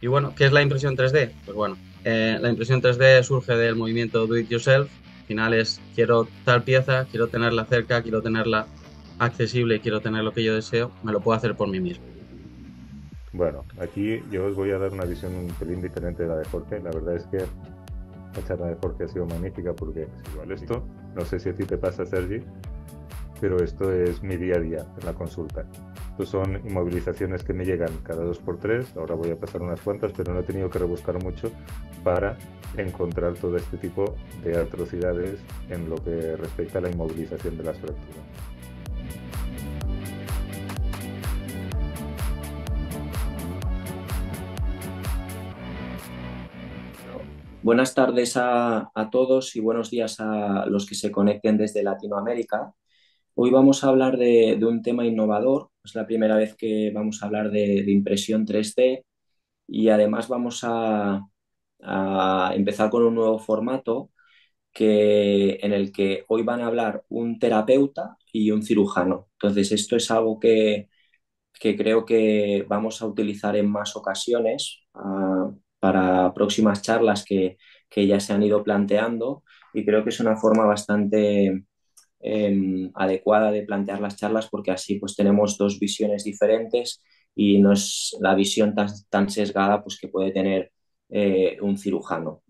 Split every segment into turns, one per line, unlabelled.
Y bueno, ¿qué es la impresión 3D? Pues bueno, eh, la impresión 3D surge del movimiento Do It Yourself. Al final es quiero tal pieza, quiero tenerla cerca, quiero tenerla accesible, quiero tener lo que yo deseo, me lo puedo hacer por mí mismo.
Bueno, aquí yo os voy a dar una visión un pelín diferente de la de Jorge. La verdad es que la charla de Jorge ha sido magnífica porque es igual esto. No sé si a ti te pasa, Sergi, pero esto es mi día a día en la consulta son inmovilizaciones que me llegan cada dos por tres. Ahora voy a pasar unas cuantas, pero no he tenido que rebuscar mucho para encontrar todo este tipo de atrocidades en lo que respecta a la inmovilización de las fracturas.
Buenas tardes a, todos y buenos días a los que se conecten desde Latinoamérica. Hoy vamos a hablar de un tema innovador es la primera vez que vamos a hablar de, impresión 3D y además vamos a, empezar con un nuevo formato que, en el que hoy van a hablar un terapeuta y un cirujano. Entonces, esto es algo que, creo que vamos a utilizar en más ocasiones ah, para próximas charlas que, que ya se han ido planteando y creo que es una forma bastante Em, adecuada de plantear las charlas porque así pues tenemos dos visiones diferentes y no es la visión tan, sesgada pues que puede tener eh, un cirujano,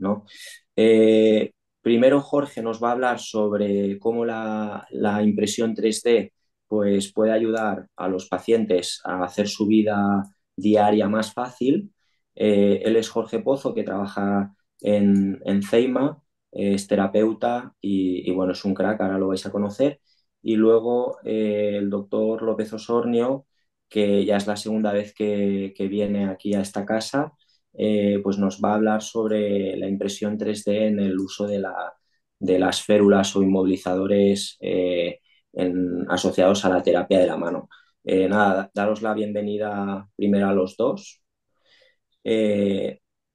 eh, primero Jorge nos va a hablar sobre cómo la, impresión 3D pues puede ayudar a los pacientes a hacer su vida diaria más fácil. Eh, él es Jorge Pozo, que trabaja en, en CEIMA es terapeuta y, bueno, es un crack, ahora lo vais a conocer. Y luego eh, el doctor López Osornio, que ya es la segunda vez que, que viene aquí a esta casa, eh, pues nos va a hablar sobre la impresión 3D en el uso de, la, de las férulas o inmovilizadores eh, asociados a la terapia de la mano. nada, daros la bienvenida primero a los dos.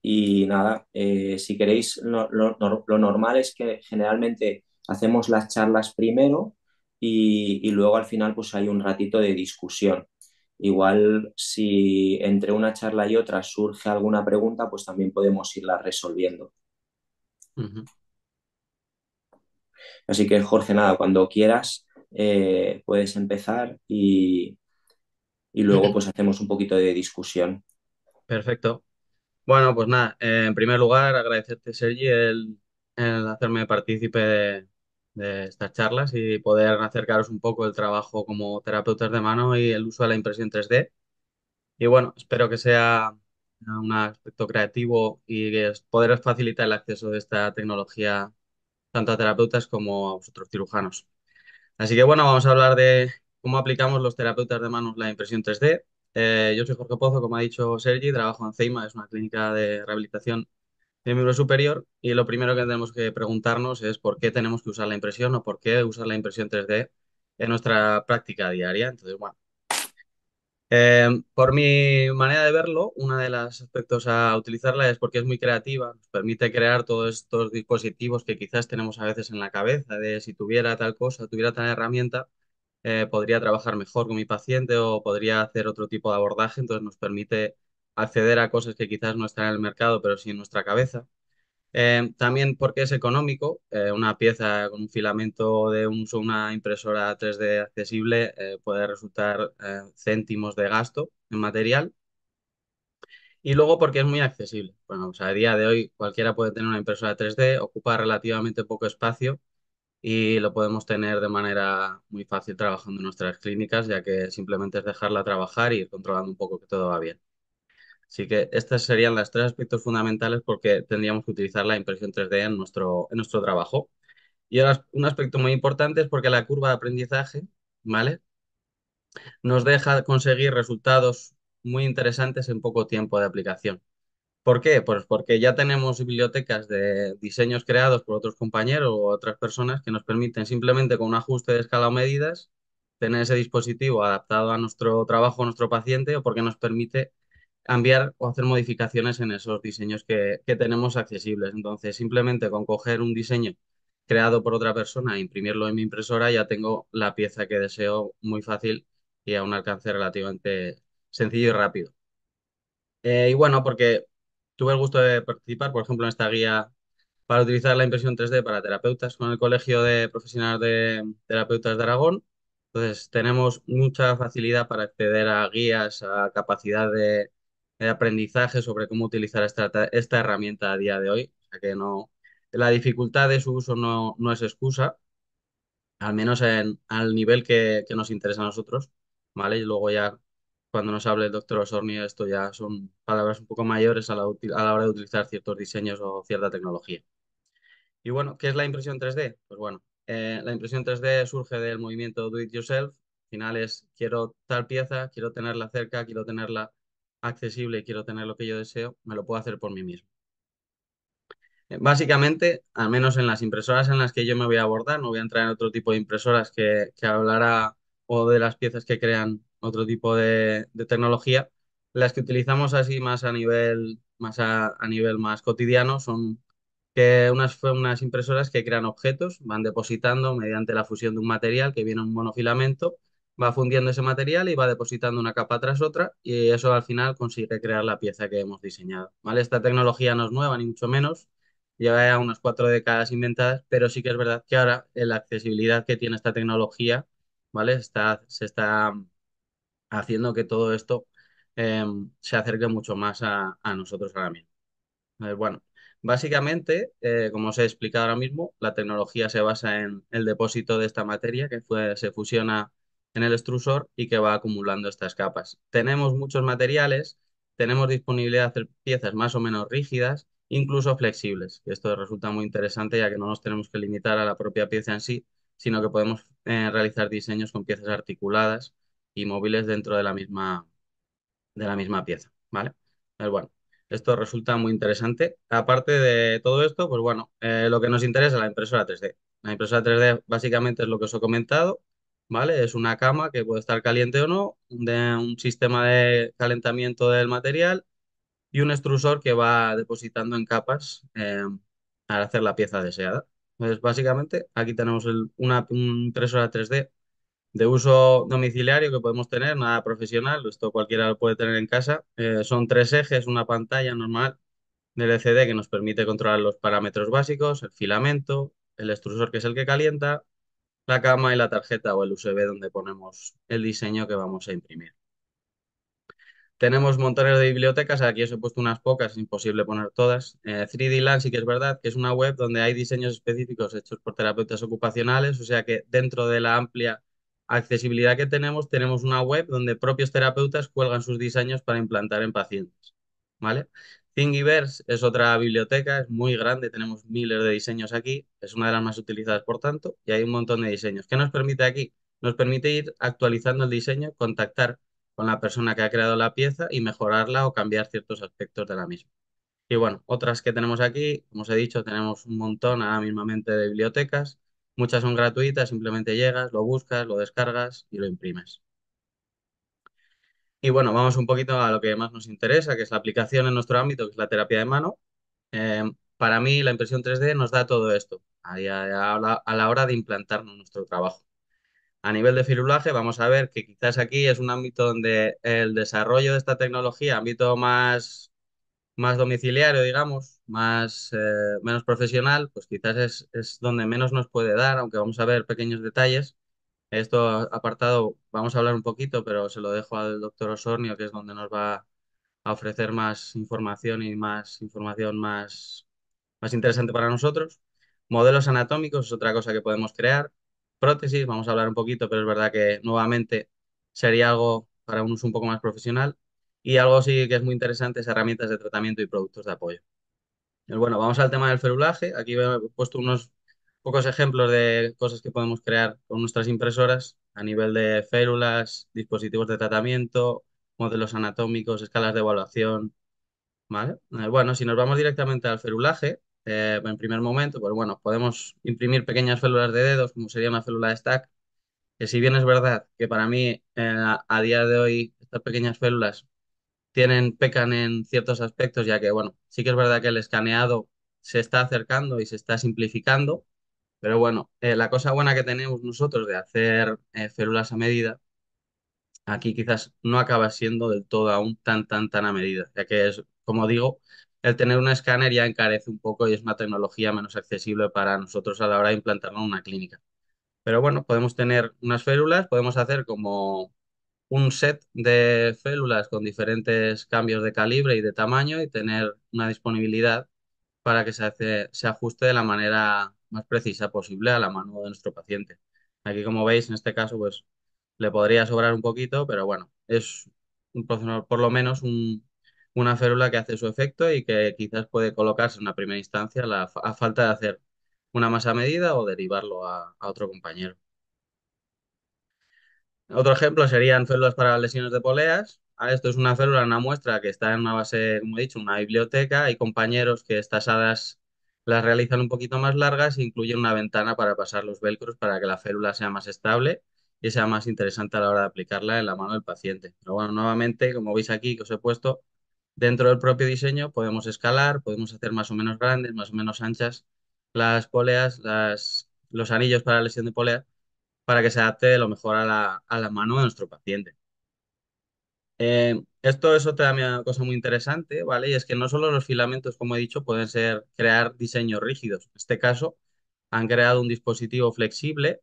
Y nada, eh, si queréis, lo, normal es que generalmente hacemos las charlas primero y, luego al final pues hay un ratito de discusión. Igual si entre una charla y otra surge alguna pregunta, pues también podemos irla resolviendo. Así que Jorge, nada, cuando quieras eh, puedes empezar y, luego pues hacemos un poquito de discusión.
Perfecto. Bueno, pues nada, eh, en primer lugar agradecerte, Sergi, el, hacerme partícipe de, estas charlas y poder acercaros un poco el trabajo como terapeutas de mano y el uso de la impresión 3D. Y bueno, espero que sea un aspecto creativo y que os facilitar el acceso de esta tecnología tanto a terapeutas como a vosotros cirujanos. Así que bueno, vamos a hablar de cómo aplicamos los terapeutas de manos la impresión 3D eh, yo soy Jorge Pozo, como ha dicho Sergi, trabajo en CEIMA, es una clínica de rehabilitación de miembro superior y lo primero que tenemos que preguntarnos es por qué tenemos que usar la impresión o por qué usar la impresión 3D en nuestra práctica diaria. Entonces, bueno, eh, por mi manera de verlo, uno de los aspectos a utilizarla es porque es muy creativa, nos permite crear todos estos dispositivos que quizás tenemos a veces en la cabeza de si tuviera tal cosa, tuviera tal herramienta, eh, podría trabajar mejor con mi paciente o podría hacer otro tipo de abordaje, entonces nos permite acceder a cosas que quizás no están en el mercado, pero sí en nuestra cabeza. Em, también porque es económico, eh, una pieza con un filamento de una impresora 3D accesible eh, puede resultar céntimos de gasto en material. Y luego porque es muy accesible. Bueno, o sea, a día de hoy cualquiera puede tener una impresora 3D, ocupa relativamente poco espacio y lo podemos tener de manera muy fácil trabajando en nuestras clínicas, ya que simplemente es dejarla trabajar y ir controlando un poco que todo va bien. Así que estas serían los tres aspectos fundamentales porque tendríamos que utilizar la impresión 3D en nuestro, en nuestro trabajo. Y ahora un aspecto muy importante es porque la curva de aprendizaje, ¿vale? Nos deja conseguir resultados muy interesantes en poco tiempo de aplicación. ¿Por qué? Pues porque ya tenemos bibliotecas de diseños creados por otros compañeros o otras personas que nos permiten simplemente con un ajuste de escala o medidas tener ese dispositivo adaptado a nuestro trabajo, a nuestro paciente o porque nos permite cambiar o hacer modificaciones en esos diseños que, tenemos accesibles. Entonces, simplemente con coger un diseño creado por otra persona e imprimirlo en mi impresora, ya tengo la pieza que deseo muy fácil y a un alcance relativamente sencillo y rápido. Eh, y bueno, porque Tuve el gusto de participar, por ejemplo, en esta guía para utilizar la impresión 3D para terapeutas con el Colegio de Profesionales de Terapeutas de Aragón. Entonces, tenemos mucha facilidad para acceder a guías, a capacidad de, aprendizaje sobre cómo utilizar esta, herramienta a día de hoy. sea que no, la dificultad de su uso no, no es excusa, al menos en, al nivel que, que nos interesa a nosotros. ¿vale? Y luego ya cuando nos hable el doctor Osornio, esto ya son palabras un poco mayores a la, hora de utilizar ciertos diseños o cierta tecnología. Y bueno, ¿qué es la impresión 3D? Pues bueno, eh, la impresión 3D surge del movimiento Do It Yourself. Al final es, quiero tal pieza, quiero tenerla cerca, quiero tenerla accesible, quiero tener lo que yo deseo, me lo puedo hacer por mí mismo. Eh, básicamente, al menos en las impresoras en las que yo me voy a abordar, no voy a entrar en otro tipo de impresoras que, que hablará o de las piezas que crean otro tipo de, tecnología. Las que utilizamos así más a nivel más, a, nivel más cotidiano son que unas, unas impresoras que crean objetos, van depositando mediante la fusión de un material que viene un monofilamento, va fundiendo ese material y va depositando una capa tras otra y eso al final consigue crear la pieza que hemos diseñado. ¿vale? Esta tecnología no es nueva ni mucho menos, lleva ya unas cuatro décadas inventadas, pero sí que es verdad que ahora la accesibilidad que tiene esta tecnología ¿vale? está, se está haciendo que todo esto em, se acerque mucho más a, nosotros ahora mismo. bueno, básicamente, eh, como os he explicado ahora mismo, la tecnología se basa en el depósito de esta materia que fue, se fusiona en el extrusor y que va acumulando estas capas. Tenemos muchos materiales, tenemos disponibilidad de hacer piezas más o menos rígidas, incluso flexibles. Esto resulta muy interesante ya que no nos tenemos que limitar a la propia pieza en sí, sino que podemos eh, realizar diseños con piezas articuladas y móviles dentro de la misma, de la misma pieza, ¿vale? Pues bueno, esto resulta muy interesante. Aparte de todo esto, pues bueno, eh, lo que nos interesa es la impresora 3D. La impresora 3D básicamente es lo que os he comentado, ¿vale? Es una cama que puede estar caliente o no, un sistema de calentamiento del material y un extrusor que va depositando en capas eh, para hacer la pieza deseada. Entonces, básicamente, aquí tenemos una impresora 3D de uso domiciliario que podemos tener, nada profesional, esto cualquiera lo puede tener en casa. Eh, son tres ejes, una pantalla normal del LCD que nos permite controlar los parámetros básicos, el filamento, el extrusor que es el que calienta, la cama y la tarjeta o el USB donde ponemos el diseño que vamos a imprimir. Tenemos montones de bibliotecas, aquí os he puesto unas pocas, es imposible poner todas. 3D eh, Land sí que es verdad, que es una web donde hay diseños específicos hechos por terapeutas ocupacionales, o sea que dentro de la amplia accesibilidad que tenemos, tenemos una web donde propios terapeutas cuelgan sus diseños para implantar en pacientes. ¿Vale? Thingiverse es otra biblioteca, es muy grande, tenemos miles de diseños aquí, es una de las más utilizadas por tanto, y hay un montón de diseños. ¿Qué nos permite aquí? Nos permite ir actualizando el diseño, contactar con la persona que ha creado la pieza y mejorarla o cambiar ciertos aspectos de la misma. Y bueno, otras que tenemos aquí, como os he dicho, tenemos un montón ahora mismamente de bibliotecas. Muchas son gratuitas, simplemente llegas, lo buscas, lo descargas y lo imprimes. Y bueno, vamos un poquito a lo que más nos interesa, que es la aplicación en nuestro ámbito, que es la terapia de mano. Eh, para mí, la impresión 3D nos da todo esto a, la, hora de implantarnos nuestro trabajo. A nivel de filulaje vamos a ver que quizás aquí es un ámbito donde el desarrollo de esta tecnología, ámbito más más domiciliario, digamos, más, eh, menos profesional, pues quizás es, es, donde menos nos puede dar, aunque vamos a ver pequeños detalles. Esto apartado vamos a hablar un poquito, pero se lo dejo al doctor Osornio, que es donde nos va a ofrecer más información y más información más, más interesante para nosotros. Modelos anatómicos es otra cosa que podemos crear. Prótesis, vamos a hablar un poquito, pero es verdad que nuevamente sería algo para un uso un poco más profesional. Y algo sí que es muy interesante es herramientas de tratamiento y productos de apoyo. Pues bueno, vamos al tema del ferulaje. Aquí he puesto unos pocos ejemplos de cosas que podemos crear con nuestras impresoras a nivel de férulas, dispositivos de tratamiento, modelos anatómicos, escalas de evaluación. ¿vale? Eh, bueno, si nos vamos directamente al ferulaje, eh, en primer momento, pues bueno, podemos imprimir pequeñas células de dedos, como sería una célula de stack, que si bien es verdad que para mí eh, a día de hoy estas pequeñas células tienen, pecan en ciertos aspectos, ya que, bueno, sí que es verdad que el escaneado se está acercando y se está simplificando, pero bueno, eh, la cosa buena que tenemos nosotros de hacer eh, células a medida, aquí quizás no acaba siendo del todo aún tan, tan, tan a medida, ya que es, como digo, el tener un escáner ya encarece un poco y es una tecnología menos accesible para nosotros a la hora de implantarlo en una clínica. Pero bueno, podemos tener unas férulas, podemos hacer como un set de células con diferentes cambios de calibre y de tamaño y tener una disponibilidad para que se, ajuste de la manera más precisa posible a la mano de nuestro paciente. Aquí, como veis, en este caso, pues le podría sobrar un poquito, pero bueno, es un, por lo menos una férula que hace su efecto y que quizás puede colocarse en una primera instancia la, a falta de hacer una masa medida o derivarlo a otro compañero. Otro ejemplo serían células para lesiones de poleas. Ah, esto es una célula, una muestra que está en una base, como he dicho, una biblioteca. Hay compañeros que estas hadas las realizan un poquito más largas e incluyen una ventana para pasar los velcros para que la célula sea más estable y sea más interesante a la hora de aplicarla en la mano del paciente. bueno, nuevamente, como veis aquí que os he puesto, dentro del propio diseño podemos escalar, podemos hacer más o menos grandes, más o menos anchas las poleas, los anillos para lesión de polea para que se adapte lo mejor a la, mano de nuestro paciente. Eh, esto es otra cosa muy interesante, ¿vale? Y es que no solo los filamentos, como he dicho, pueden ser crear diseños rígidos. En este caso, han creado un dispositivo flexible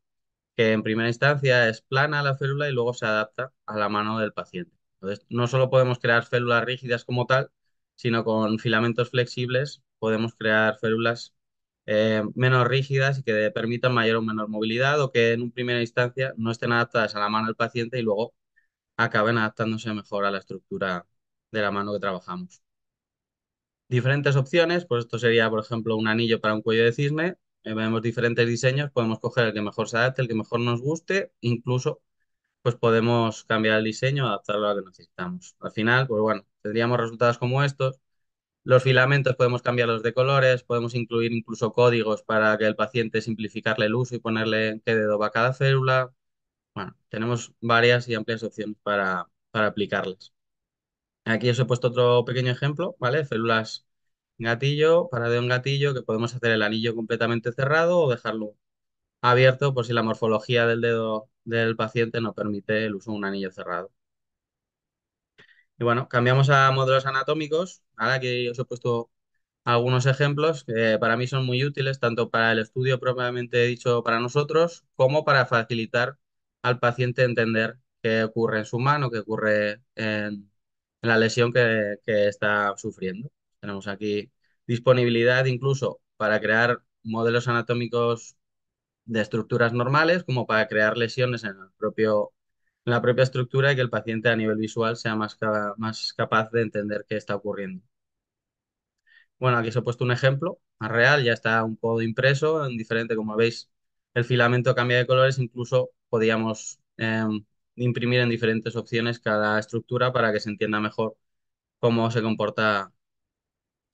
que en primera instancia es plana la célula y luego se adapta a la mano del paciente. Entonces, no solo podemos crear células rígidas como tal, sino con filamentos flexibles podemos crear células eh, menos rígidas y que permitan mayor o menor movilidad o que en un primera instancia no estén adaptadas a la mano del paciente y luego acaben adaptándose mejor a la estructura de la mano que trabajamos. Diferentes opciones, pues esto sería, por ejemplo, un anillo para un cuello de cisne. Eh, vemos diferentes diseños, podemos coger el que mejor se adapte, el que mejor nos guste, incluso pues podemos cambiar el diseño, adaptarlo a lo que necesitamos. Al final, pues bueno, tendríamos resultados como estos, los filamentos podemos cambiarlos de colores, podemos incluir incluso códigos para que el paciente simplificarle el uso y ponerle qué dedo va cada célula. Bueno, tenemos varias y amplias opciones para, para aplicarlas. Aquí os he puesto otro pequeño ejemplo, ¿vale? Células gatillo, para de un gatillo, que podemos hacer el anillo completamente cerrado o dejarlo abierto por si la morfología del dedo del paciente no permite el uso de un anillo cerrado. Y bueno, cambiamos a modelos anatómicos. Ahora que os he puesto algunos ejemplos que para mí son muy útiles, tanto para el estudio propiamente dicho para nosotros, como para facilitar al paciente entender qué ocurre en su mano, qué ocurre en, la lesión que, que está sufriendo. Tenemos aquí disponibilidad incluso para crear modelos anatómicos de estructuras normales, como para crear lesiones en el propio la propia estructura y que el paciente a nivel visual sea más, más capaz de entender qué está ocurriendo. Bueno, aquí os he puesto un ejemplo más real, ya está un poco impreso, en diferente, como veis, el filamento cambia de colores, incluso podíamos em, imprimir en diferentes opciones cada estructura para que se entienda mejor cómo se comporta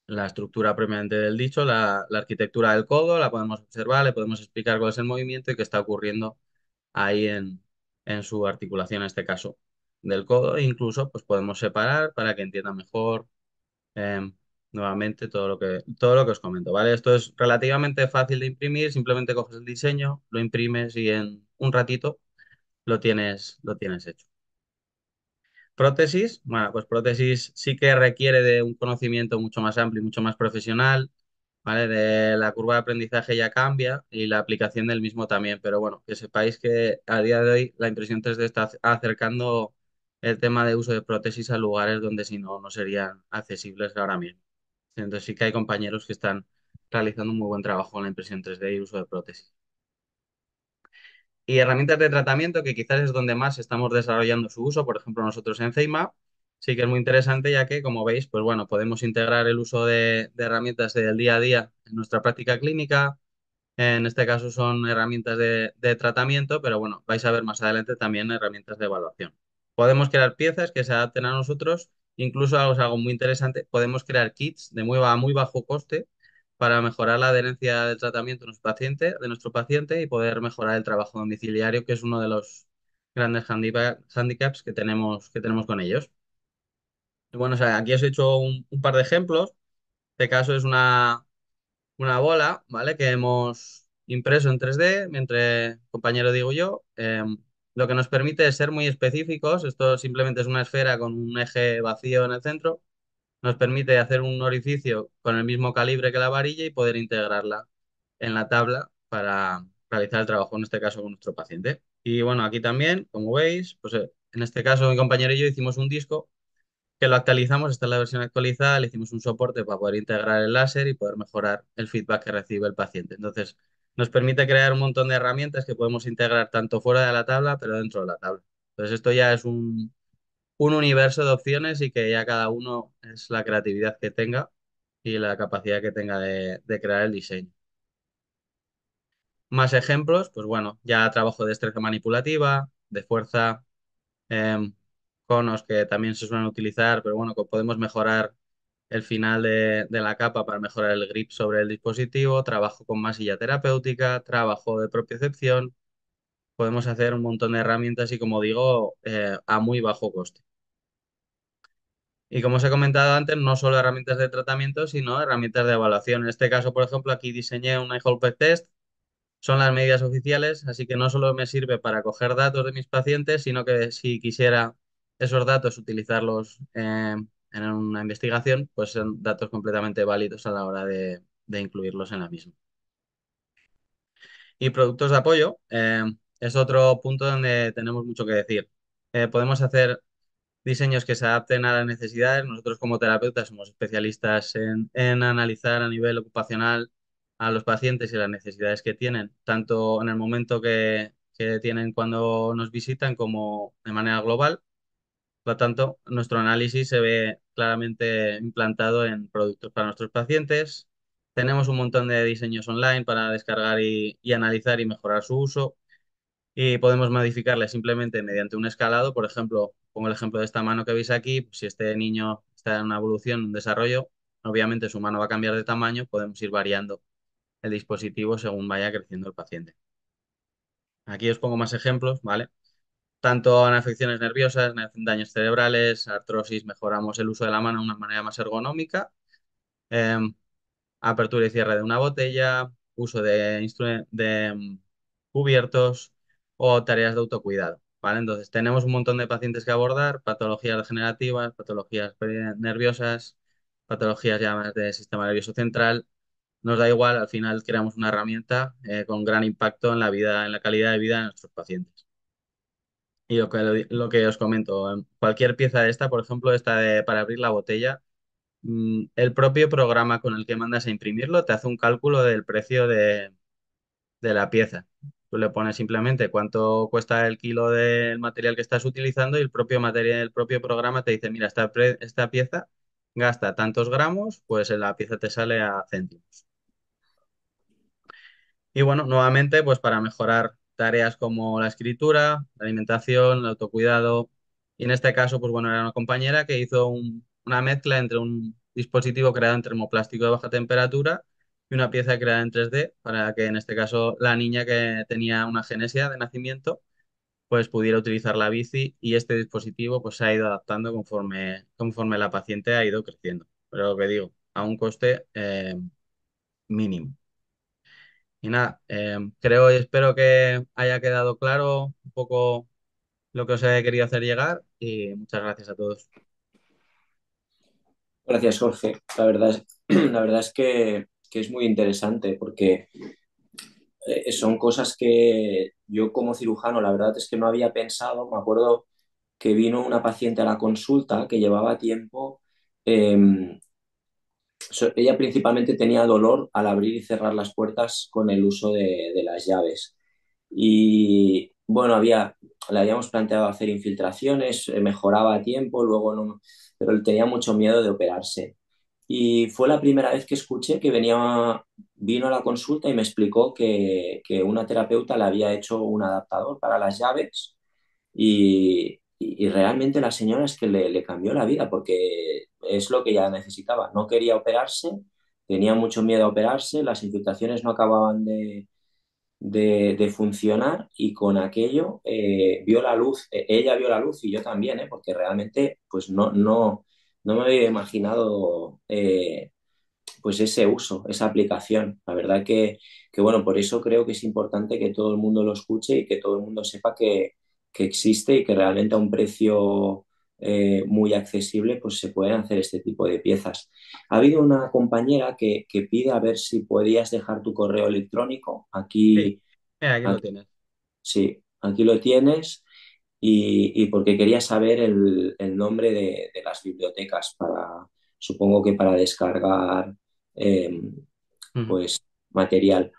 la estructura previamente del dicho, la, la, arquitectura del codo, la podemos observar, le podemos explicar cuál es el movimiento y qué está ocurriendo ahí en, en su articulación, en este caso, del codo. E incluso pues, podemos separar para que entienda mejor em, nuevamente todo lo, que, todo lo que os comento. ¿vale? Esto es relativamente fácil de imprimir, simplemente coges el diseño, lo imprimes y en un ratito lo tienes, lo tienes hecho. Prótesis, bueno, pues prótesis sí que requiere de un conocimiento mucho más amplio y mucho más profesional. ¿vale? la curva de aprendizaje ya cambia y la aplicación del mismo también, pero bueno, que sepáis que a día de hoy la impresión 3D está acercando el tema de uso de prótesis a lugares donde si no, no serían accesibles ahora mismo. Entonces sí que hay compañeros que están realizando un muy buen trabajo en la impresión 3D y uso de prótesis. Y herramientas de tratamiento, que quizás es donde más estamos desarrollando su uso, por ejemplo nosotros en CEIMA, sí que es muy interesante ya que, como veis, pues bueno, podemos integrar el uso de, herramientas del día a día en nuestra práctica clínica. En este caso son herramientas de, tratamiento, pero bueno, vais a ver más adelante también herramientas de evaluación. Podemos crear piezas que se adapten a nosotros, incluso algo, muy interesante, podemos crear kits de muy, muy bajo coste para mejorar la adherencia del tratamiento de nuestro, paciente, de nuestro paciente y poder mejorar el trabajo domiciliario, que es uno de los grandes handicaps que tenemos, que tenemos con ellos bueno, aquí os he hecho un, par de ejemplos. este caso es una, una bola, ¿vale? Que hemos impreso en 3D, mientras compañero digo yo. Em, lo que nos permite ser muy específicos. Esto simplemente es una esfera con un eje vacío en el centro. Nos permite hacer un orificio con el mismo calibre que la varilla y poder integrarla en la tabla para realizar el trabajo, en este caso con nuestro paciente. Y bueno, aquí también, como veis, pues eh, en este caso mi compañero y yo hicimos un disco que lo actualizamos, esta es la versión actualizada, le hicimos un soporte para poder integrar el láser y poder mejorar el feedback que recibe el paciente. Entonces, nos permite crear un montón de herramientas que podemos integrar tanto fuera de la tabla, pero dentro de la tabla. Entonces, esto ya es un, universo de opciones y que ya cada uno es la creatividad que tenga y la capacidad que tenga de, crear el diseño. Más ejemplos, pues bueno, ya trabajo de destreza manipulativa, de fuerza, em, conos que también se suelen utilizar, pero bueno, podemos mejorar el final de, la capa para mejorar el grip sobre el dispositivo, trabajo con masilla terapéutica, trabajo de propiocepción. Podemos hacer un montón de herramientas y, como digo, eh, a muy bajo coste. Y como os he comentado antes, no solo herramientas de tratamiento, sino herramientas de evaluación. En este caso, por ejemplo, aquí diseñé un iHolpec test. Son las medidas oficiales, así que no solo me sirve para coger datos de mis pacientes, sino que si quisiera esos pues, datos, utilizarlos eh, en una investigación, pues son datos completamente válidos a la hora de, incluirlos en la misma. Y productos de apoyo eh, es otro punto donde tenemos mucho que decir. Eh, podemos hacer diseños que se adapten a las necesidades. Nosotros como terapeutas somos especialistas en, analizar a nivel ocupacional a los pacientes y las necesidades que tienen, tanto en el momento que tienen cuando nos visitan como de manera global. Por lo tanto, nuestro análisis se ve claramente implantado en productos para nuestros pacientes. Tenemos un montón de diseños online para descargar y, analizar y mejorar su uso. Y podemos modificarle simplemente mediante un escalado. Por ejemplo, pongo el ejemplo de esta mano que veis aquí. Pues, si este niño está en una evolución, un desarrollo, obviamente su mano va a cambiar de tamaño. Podemos ir variando el dispositivo según vaya creciendo el paciente. Aquí os pongo más ejemplos, ¿vale? tanto en afecciones nerviosas, en daños cerebrales, artrosis, mejoramos el uso de la mano de una manera más ergonómica, em, apertura y cierre de una botella, uso de, em, cubiertos o tareas de autocuidado. ¿vale? Entonces, tenemos un montón de pacientes que abordar, patologías degenerativas, patologías nerviosas, patologías ya de sistema nervioso central. Nos da igual, al final creamos una herramienta eh, con gran impacto en la vida, en la calidad de vida de nuestros pacientes. Y lo que, lo que os comento, cualquier pieza de esta, por ejemplo, esta de para abrir la botella, mm, el propio programa con el que mandas a imprimirlo te hace un cálculo del precio de, la pieza. Tú le pones simplemente cuánto cuesta el kilo del material que estás utilizando y el propio material, el propio programa te dice, mira, esta, esta pieza gasta tantos gramos, pues la pieza te sale a céntimos. Y bueno, nuevamente, pues para mejorar tareas como la escritura, la alimentación, el autocuidado. Y en este caso, pues bueno, era una compañera que hizo una mezcla entre un dispositivo creado en termoplástico de baja temperatura y una pieza creada en 3D para que en este caso la niña que tenía una genesia de nacimiento pues pudiera utilizar la bici y este dispositivo pues se ha ido adaptando conforme, conforme la paciente ha ido creciendo. Pero lo que digo, a un coste eh, mínimo. Y nada, em, creo y espero que haya quedado claro un poco lo que os he querido hacer llegar y muchas gracias a todos.
Gracias, Jorge. La verdad es, la verdad es que, es muy interesante porque eh, son cosas que yo como cirujano, la verdad es que no había pensado. Me acuerdo que vino una paciente a la consulta que llevaba tiempo em, ella principalmente tenía dolor al abrir y cerrar las puertas con el uso de, las llaves. Y bueno, había, le habíamos planteado hacer infiltraciones, eh, mejoraba a tiempo, luego no, pero tenía mucho miedo de operarse. Y fue la primera vez que escuché que venía, vino a la consulta y me explicó que, que una terapeuta le había hecho un adaptador para las llaves y, y, realmente la señora es que le, cambió la vida porque es lo que ella necesitaba. No quería operarse, tenía mucho miedo a operarse, las infiltraciones no acababan de, funcionar y con aquello eh, vio la luz, eh, ella vio la luz y yo también, ¿eh? porque realmente pues no, no, no me había imaginado pues ese uso, esa aplicación. La verdad que, que, bueno, por eso creo que es importante que todo el mundo lo escuche y que todo el mundo sepa que, que existe y que realmente a un precio eh, muy accesible pues se pueden hacer este tipo de piezas. Ha habido una compañera que, pide a ver si podías dejar tu correo electrónico. Aquí, sí. aquí, lo tienes. Sí, aquí lo tienes. Y, porque quería saber el, nombre de, las bibliotecas para, supongo que para descargar em, pues, material.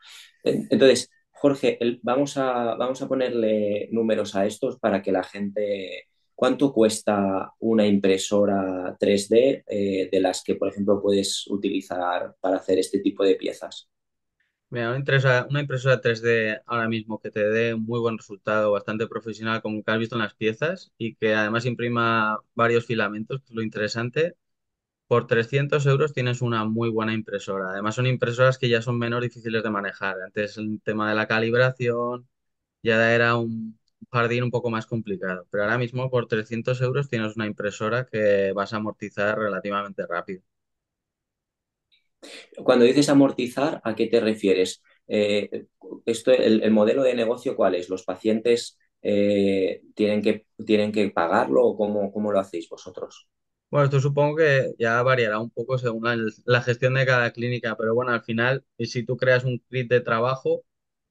Entonces, Jorge, vamos, a, vamos a ponerle números a estos para que la gente... ¿Cuánto cuesta una impresora 3D eh, de las que, por ejemplo, puedes utilizar para hacer este tipo de piezas?
Mira, una impresora, una impresora 3D ahora mismo que te dé un muy buen resultado, bastante profesional, como que has visto en las piezas, y que además imprima varios filamentos, lo interesante, por 300 euros tienes una muy buena impresora. Además son impresoras que ya son menos difíciles de manejar. Antes el tema de la calibración ya era un jardín un poco más complicado. Pero ahora mismo por 300 euros tienes una impresora que vas a amortizar relativamente rápido.
Cuando dices amortizar, ¿a qué te refieres? Eh, esto, el, modelo de negocio, ¿cuál es? ¿Los pacientes eh, tienen, que, tienen que pagarlo o cómo, cómo lo hacéis vosotros?
Bueno, esto supongo que ya variará un poco según la, gestión de cada clínica, pero bueno, al final, si tú creas un kit de trabajo,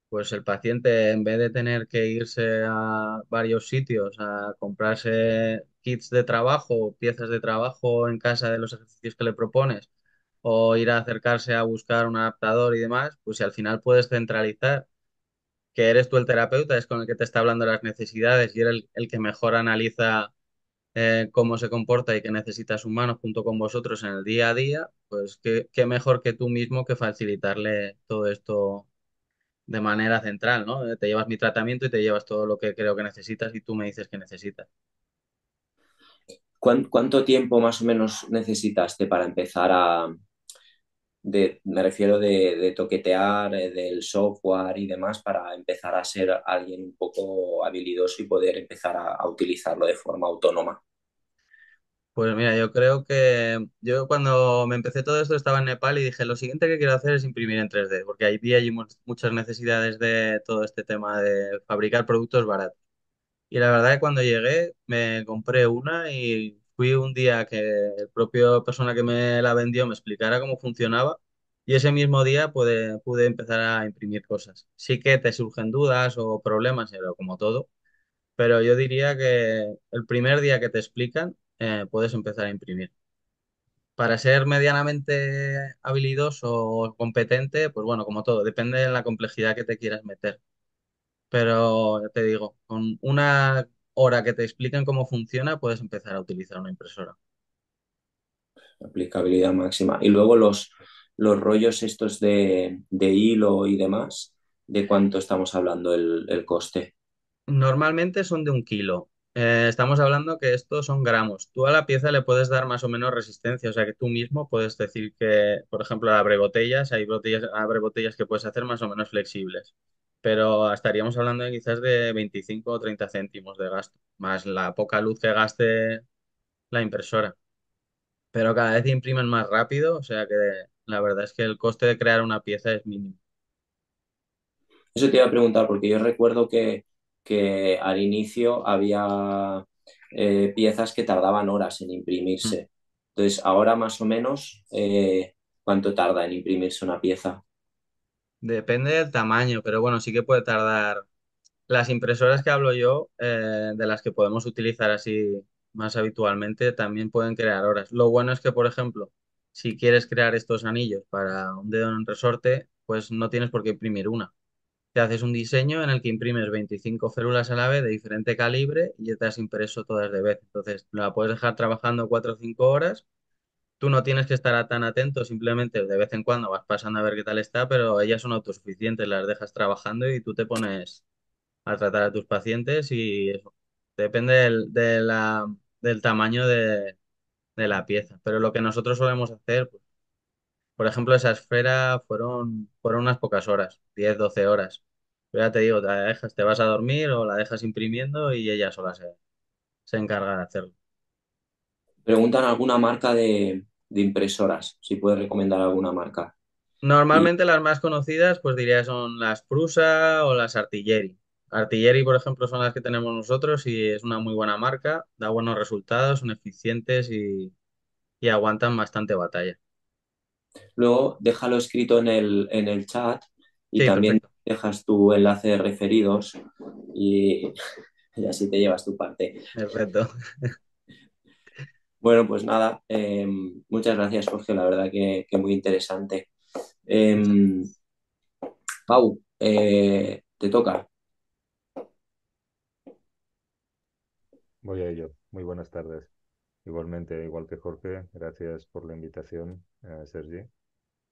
pues el paciente, en vez de tener que irse a varios sitios a comprarse kits de trabajo, piezas de trabajo en casa de los ejercicios que le propones, o ir a acercarse a buscar un adaptador y demás, pues si al final puedes centralizar que eres tú el terapeuta, es con el que te está hablando las necesidades y eres el que mejor analiza eh, cómo se comporta y qué necesita humanos junto con vosotros en el día a día, pues qué, qué mejor que tú mismo que facilitarle todo esto de manera central, ¿no? Eh, te llevas mi tratamiento y te llevas todo lo que creo que necesitas y tú me dices que necesitas.
¿Cuánto tiempo más o menos necesitaste para empezar a, de, me refiero de, toquetear eh, del software y demás para empezar a ser alguien un poco habilidoso y poder empezar a, utilizarlo de forma
autónoma. Pues mira, yo creo que yo cuando me empecé todo esto estaba en Nepal y dije, lo siguiente que quiero hacer es imprimir en 3D, porque ahí hay muchas necesidades de todo este tema de fabricar productos baratos. Y la verdad que cuando llegué me compré una y fui un día que el propio persona que me la vendió me explicara cómo funcionaba y ese mismo día pude, pude empezar a imprimir cosas. Sí que te surgen dudas o problemas, pero eh, como todo, pero yo diría que el primer día que te explican eh, puedes empezar a imprimir. Para ser medianamente habilidoso o competente, pues bueno, como todo, depende de la complejidad que te quieras meter. Pero te digo, con una Ahora que te expliquen cómo funciona, puedes empezar a utilizar una impresora.
Aplicabilidad máxima. Y luego los, los rollos estos de, de hilo y demás, ¿de cuánto estamos hablando el, el coste?
Normalmente son de un kilo, eh, estamos hablando que estos son gramos. Tú a la pieza le puedes dar más o menos resistencia, o sea que tú mismo puedes decir que, por ejemplo, abre botellas, hay botellas, abre botellas que puedes hacer más o menos flexibles, pero estaríamos hablando de quizás de 25 o 30 céntimos de gasto, más la poca luz que gaste la impresora. Pero cada vez imprimen más rápido, o sea que la verdad es que el coste de crear una pieza es mínimo. Eso
te iba a preguntar, porque yo recuerdo que que al inicio había eh, piezas que tardaban horas en imprimirse. Mm. Entonces, ahora más o menos, eh, ¿cuánto tarda en imprimirse una pieza?
Depende del tamaño, pero bueno, sí que puede tardar. Las impresoras que hablo yo, eh, de las que podemos utilizar así más habitualmente, también pueden crear horas. Lo bueno es que, por ejemplo, si quieres crear estos anillos para un dedo en un resorte, pues no tienes por qué imprimir una te haces un diseño en el que imprimes 25 células a la vez de diferente calibre y ya te has impreso todas de vez. Entonces, la puedes dejar trabajando 4 o 5 horas. Tú no tienes que estar tan atento, simplemente de vez en cuando vas pasando a ver qué tal está, pero ellas son autosuficientes, las dejas trabajando y tú te pones a tratar a tus pacientes y eso. Depende del, de la, del tamaño de, de, la pieza. Pero lo que nosotros solemos hacer, pues, por ejemplo, esa esfera fueron, fueron unas pocas horas, 10, 12 horas. Pero ya te digo, dejas, te vas a dormir o la dejas imprimiendo y ella sola se, encarga de hacerlo.
Preguntan alguna marca de, impresoras, si puedes recomendar alguna marca.
Normalmente las más conocidas, pues diría son las Prusa o las Artilleri. Artillery, por ejemplo, son las que tenemos nosotros y es una muy buena marca, da buenos resultados, son eficientes y, y aguantan bastante batalla. Luego déjalo escrito en el, chat y también
dejas tu enlace de referidos y, así te llevas tu parte. Perfecto. Bueno, pues nada, em, muchas gracias Jorge, la verdad que, muy interesante. Em, Pau, eh,
te toca. Voy a ello. Muy buenas tardes. Igualmente, igual que Jorge, gracias por la invitación, eh, Sergi.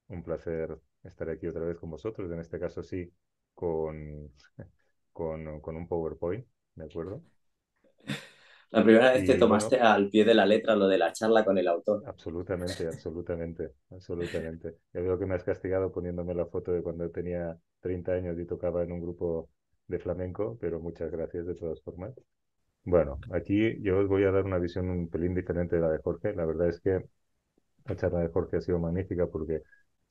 Un placer estar aquí otra vez con vosotros, en este caso sí, con, con, un PowerPoint, ¿de acuerdo? La primera vez que tomaste al pie de la letra lo de la charla con el autor. Absolutamente, absolutamente, absolutamente. Ya veo que me has castigado poniéndome la foto de cuando tenía 30 años y tocaba en un grupo de flamenco, pero muchas gracias de todas formas. Bueno, aquí yo os voy a dar una visión un pelín diferente de la de Jorge. La verdad es que la charla de Jorge ha sido magnífica porque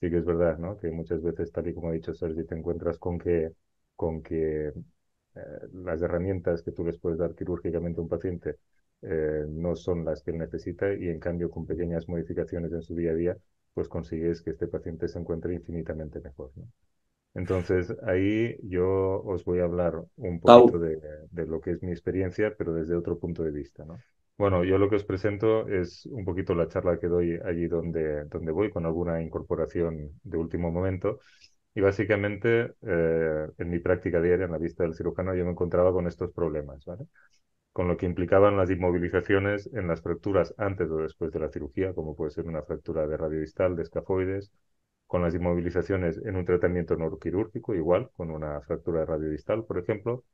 sí que es verdad, ¿no? Que muchas veces, tal y como ha dicho Sergi, te encuentras con que, con que eh, las herramientas que tú les puedes dar quirúrgicamente a un paciente eh, no son las que él necesita y en cambio con pequeñas modificaciones en su día a día, pues consigues que este paciente se encuentre infinitamente mejor, ¿no? Entonces, ahí yo os voy a hablar un poquito de, lo que es mi experiencia, pero desde otro punto de vista, Bueno, yo lo que os presento es un poquito la charla que doy allí donde, voy, con alguna incorporación de último momento. Y básicamente, eh, en mi práctica diaria, en la vista del cirujano, yo me encontraba con estos problemas, Con lo que implicaban las inmovilizaciones en las fracturas antes o después de la cirugía, como puede ser una fractura de radio distal, de escafoides, con las inmovilizaciones en un tratamiento neuroquirúrgico, igual, con una fractura radiodistal, por ejemplo,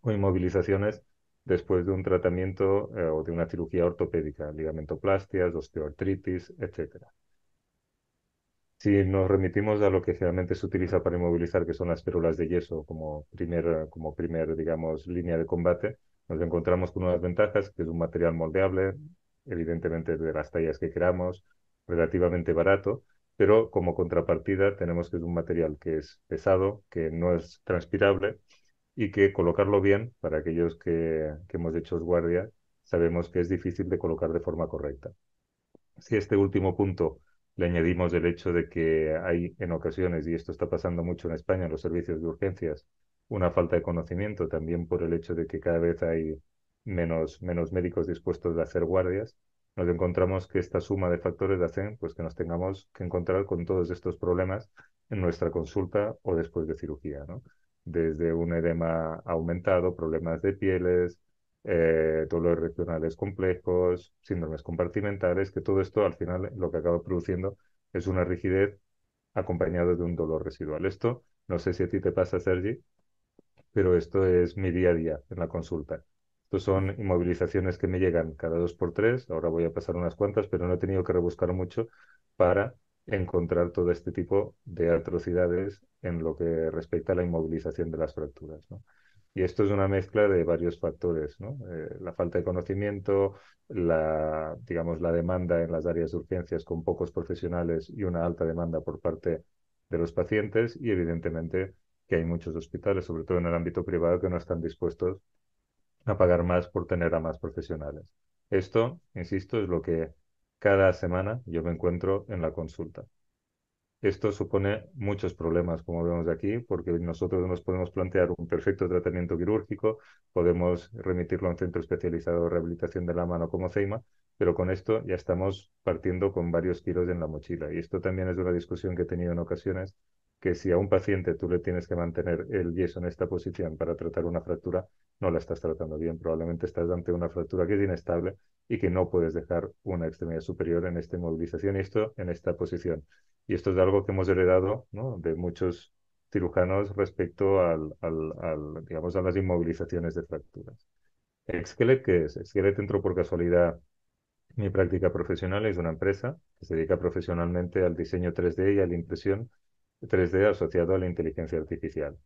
o inmovilizaciones después de un tratamiento eh, o de una cirugía ortopédica, ligamentoplastias, osteoartritis, etc. Si nos remitimos a lo que generalmente se utiliza para inmovilizar, que son las pérolas de yeso como primer, como primer, digamos, línea de combate, nos encontramos con unas ventajas, que es un material moldeable, evidentemente de las tallas que queramos, relativamente barato, pero como contrapartida tenemos que es un material que es pesado, que no es transpirable y que colocarlo bien, para aquellos que, hemos hecho guardia, sabemos que es difícil de colocar de forma correcta. Si a este último punto le añadimos el hecho de que hay en ocasiones, y esto está pasando mucho en España, en los servicios de urgencias, una falta de conocimiento también por el hecho de que cada vez hay menos, menos médicos dispuestos a hacer guardias, nos encontramos que esta suma de factores hacen pues, que nos tengamos que encontrar con todos estos problemas en nuestra consulta o después de cirugía, ¿no? Desde un edema aumentado, problemas de pieles, eh, dolores regionales complejos, síndromes compartimentales, que todo esto al final lo que acaba produciendo es una rigidez acompañada de un dolor residual. Esto, no sé si a ti te pasa, Sergi, pero esto es mi día a día en la consulta. Estos son inmovilizaciones que me llegan cada dos por tres. Ahora voy a pasar unas cuantas, pero no he tenido que rebuscar mucho para encontrar todo este tipo de atrocidades en lo que respecta a la inmovilización de las fracturas. Y esto es una mezcla de varios factores, ¿no? Eh, la falta de conocimiento, la, digamos, la demanda en las áreas de urgencias con pocos profesionales y una alta demanda por parte de los pacientes y evidentemente que hay muchos hospitales, sobre todo en el ámbito privado, que no están dispuestos a pagar más por tener a más profesionales. Esto, insisto, es lo que cada semana yo me encuentro en la consulta. Esto supone muchos problemas, como vemos aquí, porque nosotros nos podemos plantear un perfecto tratamiento quirúrgico, podemos remitirlo a un centro especializado de rehabilitación de la mano como CEIMA, pero con esto ya estamos partiendo con varios kilos en la mochila. Y esto también es una discusión que he tenido en ocasiones que si a un paciente tú le tienes que mantener el yeso en esta posición para tratar una fractura, no la estás tratando bien. Probablemente estás ante una fractura que es inestable y que no puedes dejar una extremidad superior en esta inmovilización y esto en esta posición. Y esto es algo que hemos heredado de muchos cirujanos respecto al, digamos, a las inmovilizaciones de fracturas. ¿Exquelet qué es? Exquelet entró por casualidad mi práctica profesional es una empresa que se dedica profesionalmente al diseño 3D y a la impresión 3D asociado a la inteligencia artificial.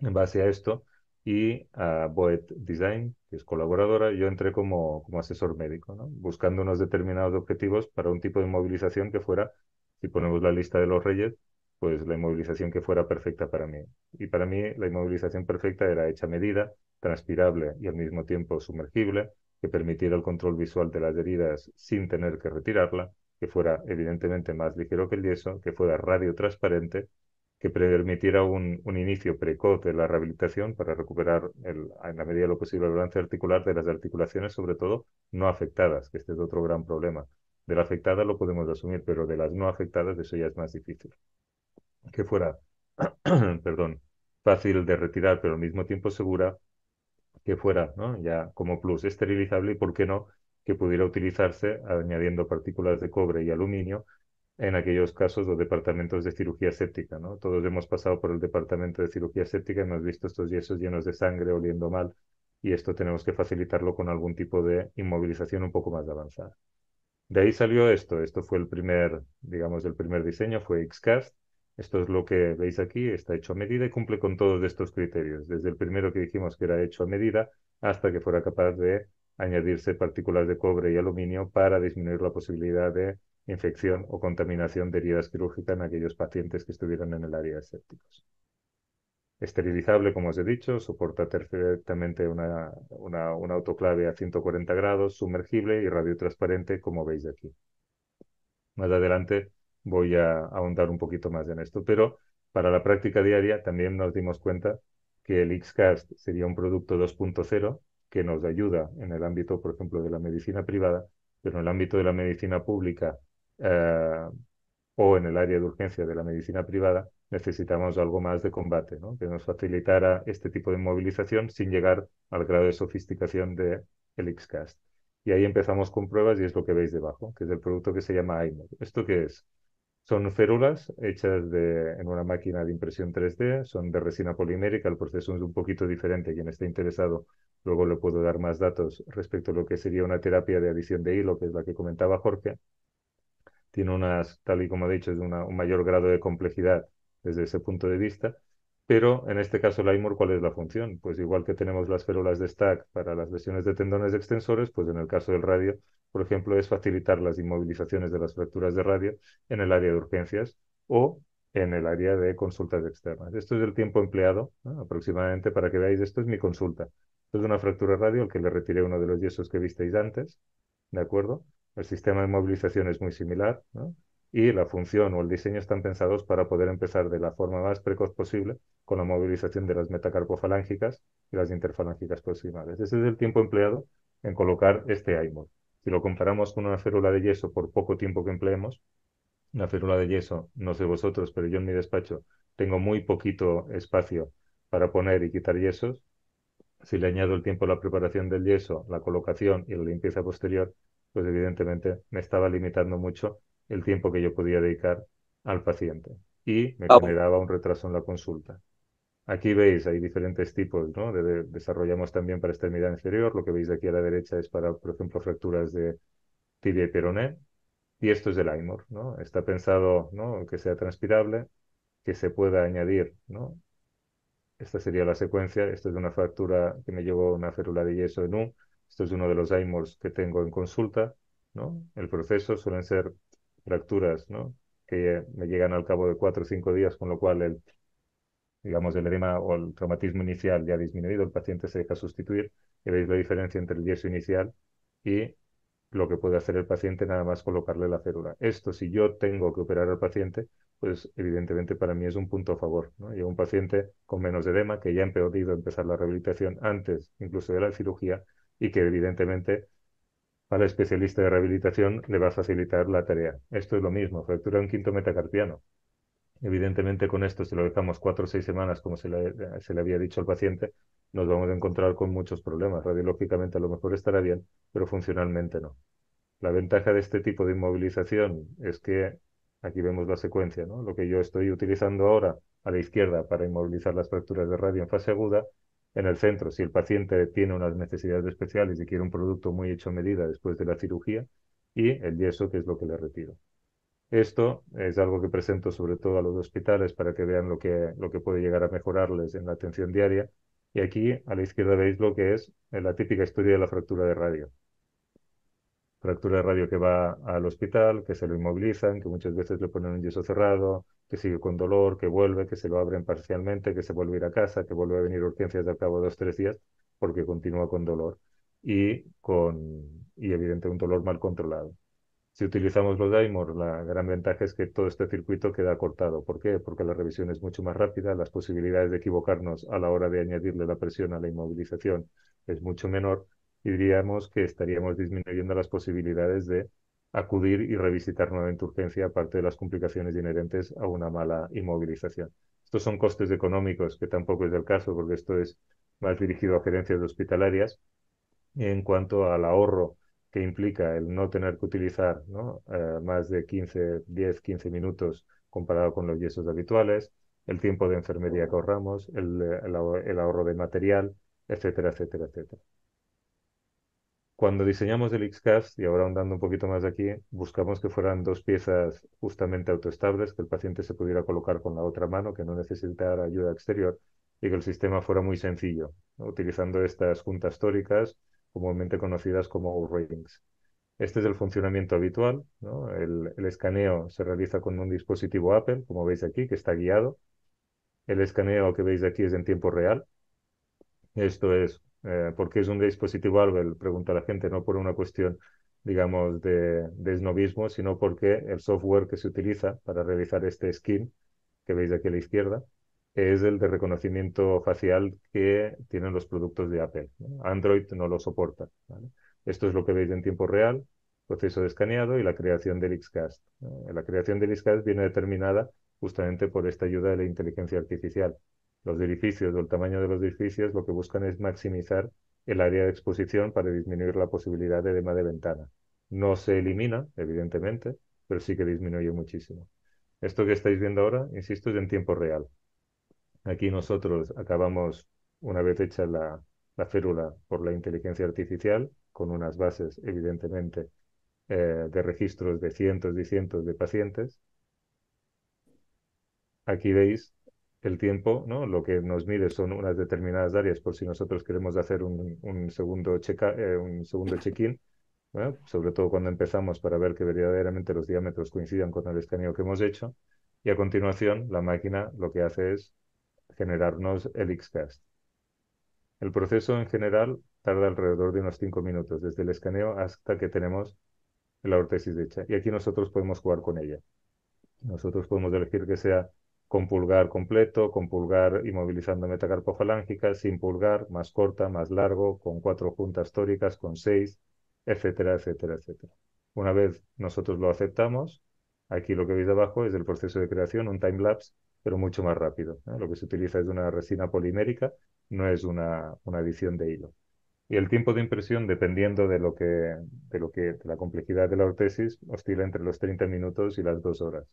En base a esto y a Boet Design, que es colaboradora, yo entré como, como asesor médico, buscando unos determinados objetivos para un tipo de movilización que fuera, si ponemos la lista de los reyes, pues la inmovilización que fuera perfecta para mí. Y para mí la inmovilización perfecta era hecha medida, transpirable y al mismo tiempo sumergible, que permitiera el control visual de las heridas sin tener que retirarla que fuera evidentemente más ligero que el yeso, que fuera radio transparente, que permitiera un, inicio precoz de la rehabilitación para recuperar en la medida de lo posible el balance articular de las articulaciones, sobre todo no afectadas, que este es otro gran problema. De la afectada lo podemos asumir, pero de las no afectadas eso ya es más difícil. Que fuera, perdón, fácil de retirar, pero al mismo tiempo segura, que fuera ya como plus esterilizable y, ¿por qué no?, que pudiera utilizarse añadiendo partículas de cobre y aluminio en aquellos casos o departamentos de cirugía séptica. ¿no? Todos hemos pasado por el departamento de cirugía séptica, hemos visto estos yesos llenos de sangre oliendo mal y esto tenemos que facilitarlo con algún tipo de inmovilización un poco más avanzada. De ahí salió esto, esto fue el primer, digamos, el primer diseño, fue Xcast. Esto es lo que veis aquí, está hecho a medida y cumple con todos estos criterios, desde el primero que dijimos que era hecho a medida hasta que fuera capaz de añadirse partículas de cobre y aluminio para disminuir la posibilidad de infección o contaminación de heridas quirúrgicas en aquellos pacientes que estuvieran en el área de Esterilizable, como os he dicho, soporta perfectamente una, autoclave a 140 grados, sumergible y radiotransparente, como veis aquí. Más adelante voy a ahondar un poquito más en esto, pero para la práctica diaria también nos dimos cuenta que el X-Cast sería un producto 2.0 que nos ayuda en el ámbito, por ejemplo, de la medicina privada, pero en el ámbito de la medicina pública eh, o en el área de urgencia de la medicina privada, necesitamos algo más de combate, que nos facilitara este tipo de movilización sin llegar al grado de sofisticación de el XCAST. Y ahí empezamos con pruebas y es lo que veis debajo, que es el producto que se llama IMOD. ¿Esto qué es? Son férulas hechas de, en una máquina de impresión 3D, son de resina polimérica, el proceso es un poquito diferente, quien esté interesado Luego le puedo dar más datos respecto a lo que sería una terapia de adición de hilo, que es la que comentaba Jorge. Tiene unas, tal y como he dicho, es un mayor grado de complejidad desde ese punto de vista. Pero en este caso, la IMOR, ¿cuál es la función? Pues igual que tenemos las férulas de stack para las lesiones de tendones extensores, pues en el caso del radio, por ejemplo, es facilitar las inmovilizaciones de las fracturas de radio en el área de urgencias o en el área de consultas externas. Esto es el tiempo empleado, aproximadamente, para que veáis, esto es mi consulta es una fractura radial que le retiré uno de los yesos que visteis antes, ¿de acuerdo? El sistema de movilización es muy similar, ¿no? Y la función o el diseño están pensados para poder empezar de la forma más precoz posible con la movilización de las metacarpofalángicas y las interfalángicas proximales. Ese es el tiempo empleado en colocar este IMOD. Si lo comparamos con una férula de yeso por poco tiempo que empleemos, una férula de yeso, no sé vosotros, pero yo en mi despacho tengo muy poquito espacio para poner y quitar yesos, si le añado el tiempo a la preparación del yeso, la colocación y la limpieza posterior, pues evidentemente me estaba limitando mucho el tiempo que yo podía dedicar al paciente y me daba ah, generaba un retraso en la consulta. Aquí veis, hay diferentes tipos, ¿no? De, desarrollamos también para extremidad inferior, lo que veis de aquí a la derecha es para, por ejemplo, fracturas de tibia y peroné, y esto es el AIMOR, ¿no? Está pensado, ¿no? Que sea transpirable, que se pueda añadir, ¿no? esta sería la secuencia, esto es una fractura que me llevó una férula de yeso en U, esto es uno de los AIMORs que tengo en consulta, ¿no? El proceso suelen ser fracturas, ¿no? Que me llegan al cabo de cuatro o cinco días, con lo cual el, digamos, el edema o el traumatismo inicial ya ha disminuido, el paciente se deja sustituir, y veis la diferencia entre el yeso inicial y lo que puede hacer el paciente nada más colocarle la célula. Esto, si yo tengo que operar al paciente, pues evidentemente para mí es un punto a favor. ¿no? Y un paciente con menos edema que ya ha a empezar la rehabilitación antes incluso de la cirugía y que evidentemente al especialista de rehabilitación le va a facilitar la tarea. Esto es lo mismo, fractura de un quinto metacarpiano. Evidentemente con esto, si lo dejamos cuatro o seis semanas, como se le, se le había dicho al paciente, nos vamos a encontrar con muchos problemas. Radiológicamente a lo mejor estará bien, pero funcionalmente no. La ventaja de este tipo de inmovilización es que Aquí vemos la secuencia, Lo que yo estoy utilizando ahora a la izquierda para inmovilizar las fracturas de radio en fase aguda. En el centro, si el paciente tiene unas necesidades especiales y quiere un producto muy hecho a medida después de la cirugía, y el yeso, que es lo que le retiro. Esto es algo que presento sobre todo a los hospitales para que vean lo lo que puede llegar a mejorarles en la atención diaria. Y aquí a la izquierda veis lo que es la típica historia de la fractura de radio fractura de radio que va al hospital, que se lo inmovilizan, que muchas veces le ponen un yeso cerrado, que sigue con dolor, que vuelve, que se lo abren parcialmente, que se vuelve a ir a casa, que vuelve a venir urgencias de al cabo dos o tres días, porque continúa con dolor y con y evidente un dolor mal controlado. Si utilizamos los Daimor, la gran ventaja es que todo este circuito queda cortado. ¿Por qué? Porque la revisión es mucho más rápida, las posibilidades de equivocarnos a la hora de añadirle la presión a la inmovilización es mucho menor diríamos que estaríamos disminuyendo las posibilidades de acudir y revisitar nuevamente urgencia, aparte de las complicaciones inherentes a una mala inmovilización. Estos son costes económicos, que tampoco es el caso, porque esto es más dirigido a gerencias hospitalarias. En cuanto al ahorro que implica el no tener que utilizar eh, más de 15, 10, 15 minutos comparado con los yesos habituales, el tiempo de enfermería que ahorramos, el ahorro de material, etcétera, etcétera, etcétera. Cuando diseñamos el XCast, y ahora andando un poquito más aquí, buscamos que fueran dos piezas justamente autoestables, que el paciente se pudiera colocar con la otra mano, que no necesitara ayuda exterior y que el sistema fuera muy sencillo, utilizando estas juntas tóricas comúnmente conocidas como O-rings. Este es el funcionamiento habitual. El, el, escaneo se realiza con un dispositivo Apple, como veis aquí, que está guiado. El escaneo que veis aquí es en tiempo real. Esto es eh, porque ¿Por es un dispositivo Apple. Pregunta la gente, no por una cuestión, digamos, de, esnovismo, sino porque el software que se utiliza para realizar este skin, que veis aquí a la izquierda, es el de reconocimiento facial que tienen los productos de Apple. Android no lo soporta. Esto es lo que veis en tiempo real, proceso de escaneado y la creación del XCast. La creación del XCast viene determinada justamente por esta ayuda de la inteligencia artificial los edificios o el tamaño de los edificios, lo que buscan es maximizar el área de exposición para disminuir la posibilidad de edema de ventana. No se elimina, evidentemente, pero sí que disminuye muchísimo. Esto que estáis viendo ahora, insisto, es en tiempo real. Aquí nosotros acabamos, una vez hecha la, la férula por la inteligencia artificial, con unas bases, evidentemente, eh, de registros de cientos y cientos de pacientes. Aquí veis el tiempo, ¿no? Lo que nos mide son unas determinadas áreas por si nosotros queremos hacer un, segundo eh, segundo check-in, sobre todo cuando empezamos para ver que verdaderamente los diámetros coincidan con el escaneo que hemos hecho. Y a continuación, la máquina lo que hace es generarnos el Xcast. El proceso en general tarda alrededor de unos 5 minutos, desde el escaneo hasta que tenemos la órtesis hecha. Y aquí nosotros podemos jugar con ella. Nosotros podemos elegir que sea con pulgar completo, con pulgar inmovilizando metacarpofalángica, sin pulgar, más corta, más largo, con cuatro juntas tóricas, con seis, etcétera, etcétera, etcétera. Una vez nosotros lo aceptamos, aquí lo que veis abajo es el proceso de creación, un time lapse, pero mucho más rápido. ¿eh? Lo que se utiliza es una resina polimérica, no es una, edición de hilo. Y el tiempo de impresión, dependiendo de lo que, de lo que, la complejidad de la ortesis, oscila entre los 30 minutos y las dos horas.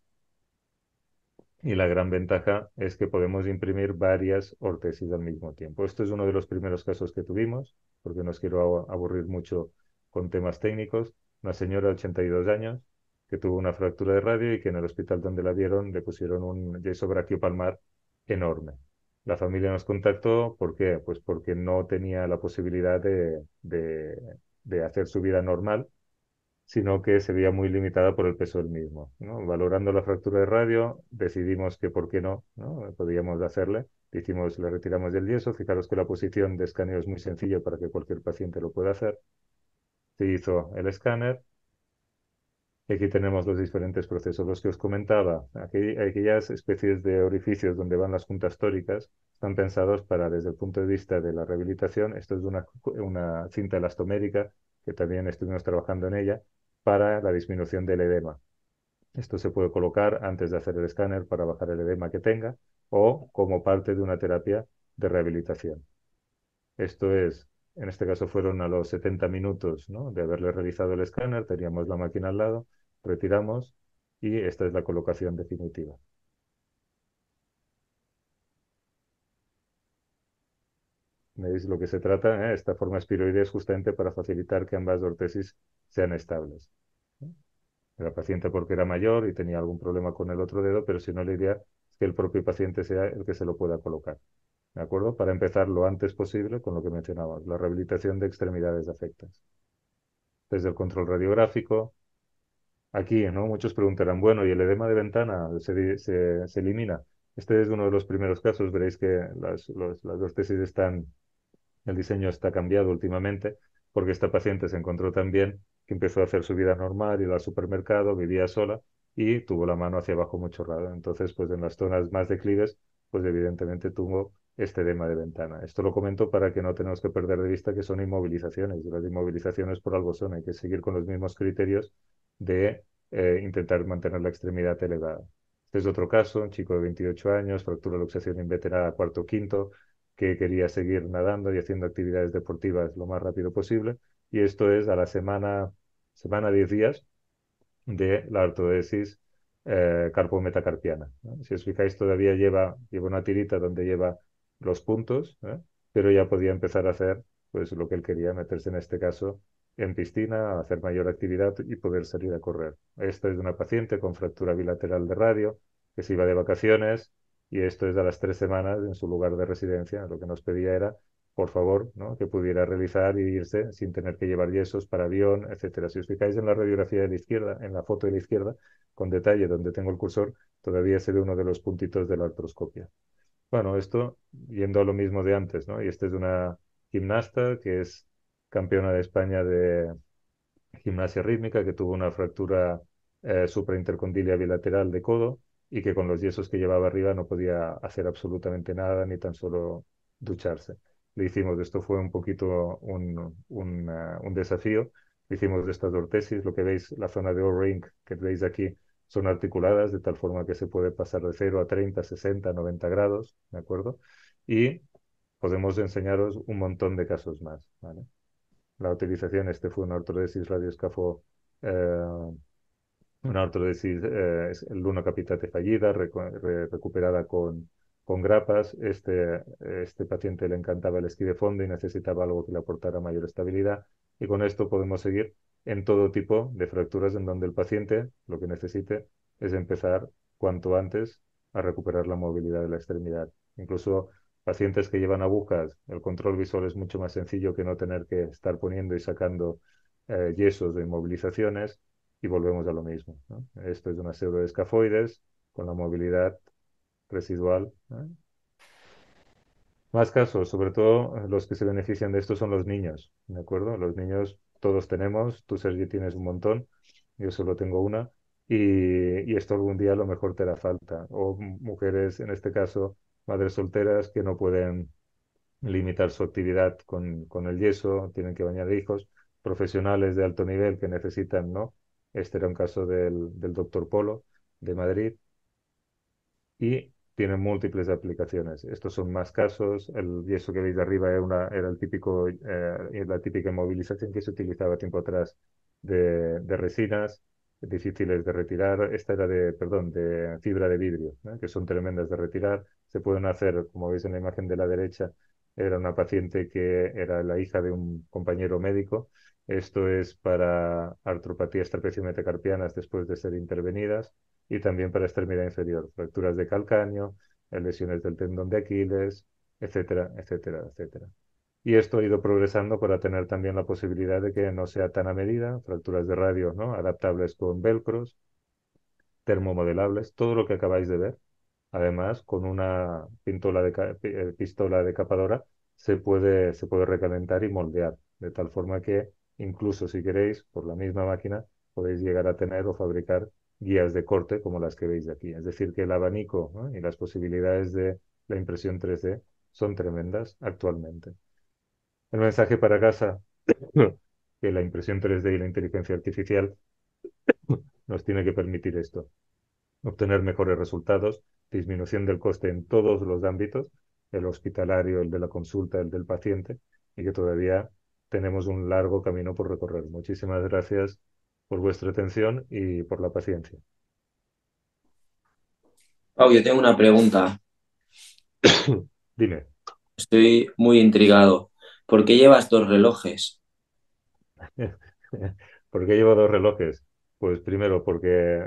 Y la gran ventaja es que podemos imprimir varias ortesis al mismo tiempo. Esto es uno de los primeros casos que tuvimos, porque no os quiero aburrir mucho con temas técnicos. Una señora de 82 años que tuvo una fractura de radio y que en el hospital donde la vieron le pusieron un yeso palmar enorme. La familia nos contactó, ¿por qué? Pues porque no tenía la posibilidad de, de hacer su vida normal sino que se veía muy limitada por el peso del mismo. Valorando la fractura de radio, decidimos que por qué no, podíamos hacerle. le retiramos del yeso, fijaros que la posición de escaneo es muy sencilla para que cualquier paciente lo pueda hacer. Se hizo el escáner. Aquí tenemos los diferentes procesos, los que os comentaba. Aquí, aquellas especies de orificios donde van las juntas tóricas están pensados para, desde el punto de vista de la rehabilitación, esto es una, una cinta elastomérica que también estuvimos trabajando en ella, para la disminución del edema. Esto se puede colocar antes de hacer el escáner para bajar el edema que tenga o como parte de una terapia de rehabilitación. Esto es, en este caso fueron a los 70 minutos ¿no? de haberle realizado el escáner, teníamos la máquina al lado, retiramos y esta es la colocación definitiva. ¿Veis lo que se trata? Eh? Esta forma espiroidea es justamente para facilitar que ambas ortesis sean estables. La paciente porque era mayor y tenía algún problema con el otro dedo, pero si no, la idea es que el propio paciente sea el que se lo pueda colocar. ¿De acuerdo? Para empezar lo antes posible con lo que mencionaba, la rehabilitación de extremidades afectas. Desde el control radiográfico, aquí, Muchos preguntarán, bueno, ¿y el edema de ventana se, elimina? Este es uno de los primeros casos, veréis que las, los, las están el diseño está cambiado últimamente porque esta paciente se encontró tan bien que empezó a hacer su vida normal, iba al supermercado, vivía sola y tuvo la mano hacia abajo mucho raro. Entonces, pues en las zonas más declives, pues evidentemente tuvo este edema de ventana. Esto lo comento para que no tenemos que perder de vista que son inmovilizaciones. Las inmovilizaciones por algo son, hay que seguir con los mismos criterios de eh, intentar mantener la extremidad elevada. Este es otro caso, un chico de 28 años, fractura de luxación inveterada cuarto quinto, que quería seguir nadando y haciendo actividades deportivas lo más rápido posible. Y esto es a la semana, semana 10 días de la ortodesis eh, carpometacarpiana. Si os fijáis, todavía lleva, una tirita donde lleva los puntos, ¿eh? pero ya podía empezar a hacer pues lo que él quería, meterse en este caso en piscina, hacer mayor actividad y poder salir a correr. Esta es de una paciente con fractura bilateral de radio que se iba de vacaciones y esto es a las tres semanas en su lugar de residencia. Lo que nos pedía era, por favor, que pudiera realizar y irse sin tener que llevar yesos para avión, etcétera. Si os fijáis en la radiografía de la izquierda, en la foto de la izquierda, con detalle donde tengo el cursor, todavía se ve uno de los puntitos de la artroscopia. Bueno, esto yendo a lo mismo de antes, ¿no? Y esta es una gimnasta que es campeona de España de gimnasia rítmica, que tuvo una fractura eh, supraintercondilia bilateral de codo y que con los yesos que llevaba arriba no podía hacer absolutamente nada, ni tan solo ducharse. Le hicimos, esto fue un poquito un, ah, desafío, le hicimos estas ortesis, lo que veis, la zona de O-ring que veis aquí, son articuladas de tal forma que se puede pasar de 0 a 30, 60, 90 grados, ¿de acuerdo? Y podemos enseñaros un montón de casos más, ¿vale? La utilización, este fue una ortodesis radioescafo eh, una mm. artrodesis eh, es el luna Capitate fallida, recuperada con, grapas. Este, este paciente le encantaba el esquí de fondo y necesitaba algo que le aportara mayor estabilidad. Y con esto podemos seguir en todo tipo de fracturas en donde el paciente lo que necesite es empezar cuanto antes a recuperar la movilidad de la extremidad. Incluso pacientes que llevan agujas, el control visual es mucho más sencillo que no tener que estar poniendo y sacando eh, yesos de inmovilizaciones y volvemos a lo mismo. Esto es una pseudoescafoides con la movilidad residual. Más casos, sobre todo los que se benefician de esto son los niños, ¿de acuerdo? Los niños todos tenemos, tú Sergi tienes un montón, yo solo tengo una, y, esto algún día a lo mejor te hará falta. O mujeres, en este caso, madres solteras que no pueden limitar su actividad con, con el yeso, tienen que bañar hijos, profesionales de alto nivel que necesitan ¿no? Este era un caso del, del doctor Polo de Madrid. Y tiene múltiples aplicaciones. Estos son más casos. El yeso que veis de arriba era, una, era el típico, eh, la típica inmovilización que se utilizaba tiempo atrás de, de, resinas difíciles de retirar. Esta era de, perdón, de fibra de vidrio, que son tremendas de retirar. Se pueden hacer, como veis en la imagen de la derecha, era una paciente que era la hija de un compañero médico esto es para artropatías trapecio después de ser intervenidas y también para extremidad inferior, fracturas de calcáneo, lesiones del tendón de Aquiles, etcétera, etcétera, etcétera. Y esto ha ido progresando para tener también la posibilidad de que no sea tan a medida, fracturas de radio ¿no? adaptables con velcros, termomodelables, todo lo que acabáis de ver. Además, con una pintola de eh, pistola decapadora se puede, se puede recalentar y moldear, de tal forma que Incluso si queréis, por la misma máquina, podéis llegar a tener o fabricar guías de corte como las que veis aquí. Es decir, que el abanico y las posibilidades de la impresión 3D son tremendas actualmente. El mensaje para casa, que la impresión 3D y la inteligencia artificial nos tiene que permitir esto. Obtener mejores resultados, disminución del coste en todos los ámbitos, el hospitalario, el de la consulta, el del paciente, y que todavía tenemos un largo camino por recorrer. Muchísimas gracias por vuestra atención y por la paciencia.
Pau, yo tengo una pregunta. Dime. Estoy muy intrigado. ¿Por qué llevas dos relojes?
¿Por qué llevo dos relojes? Pues primero, porque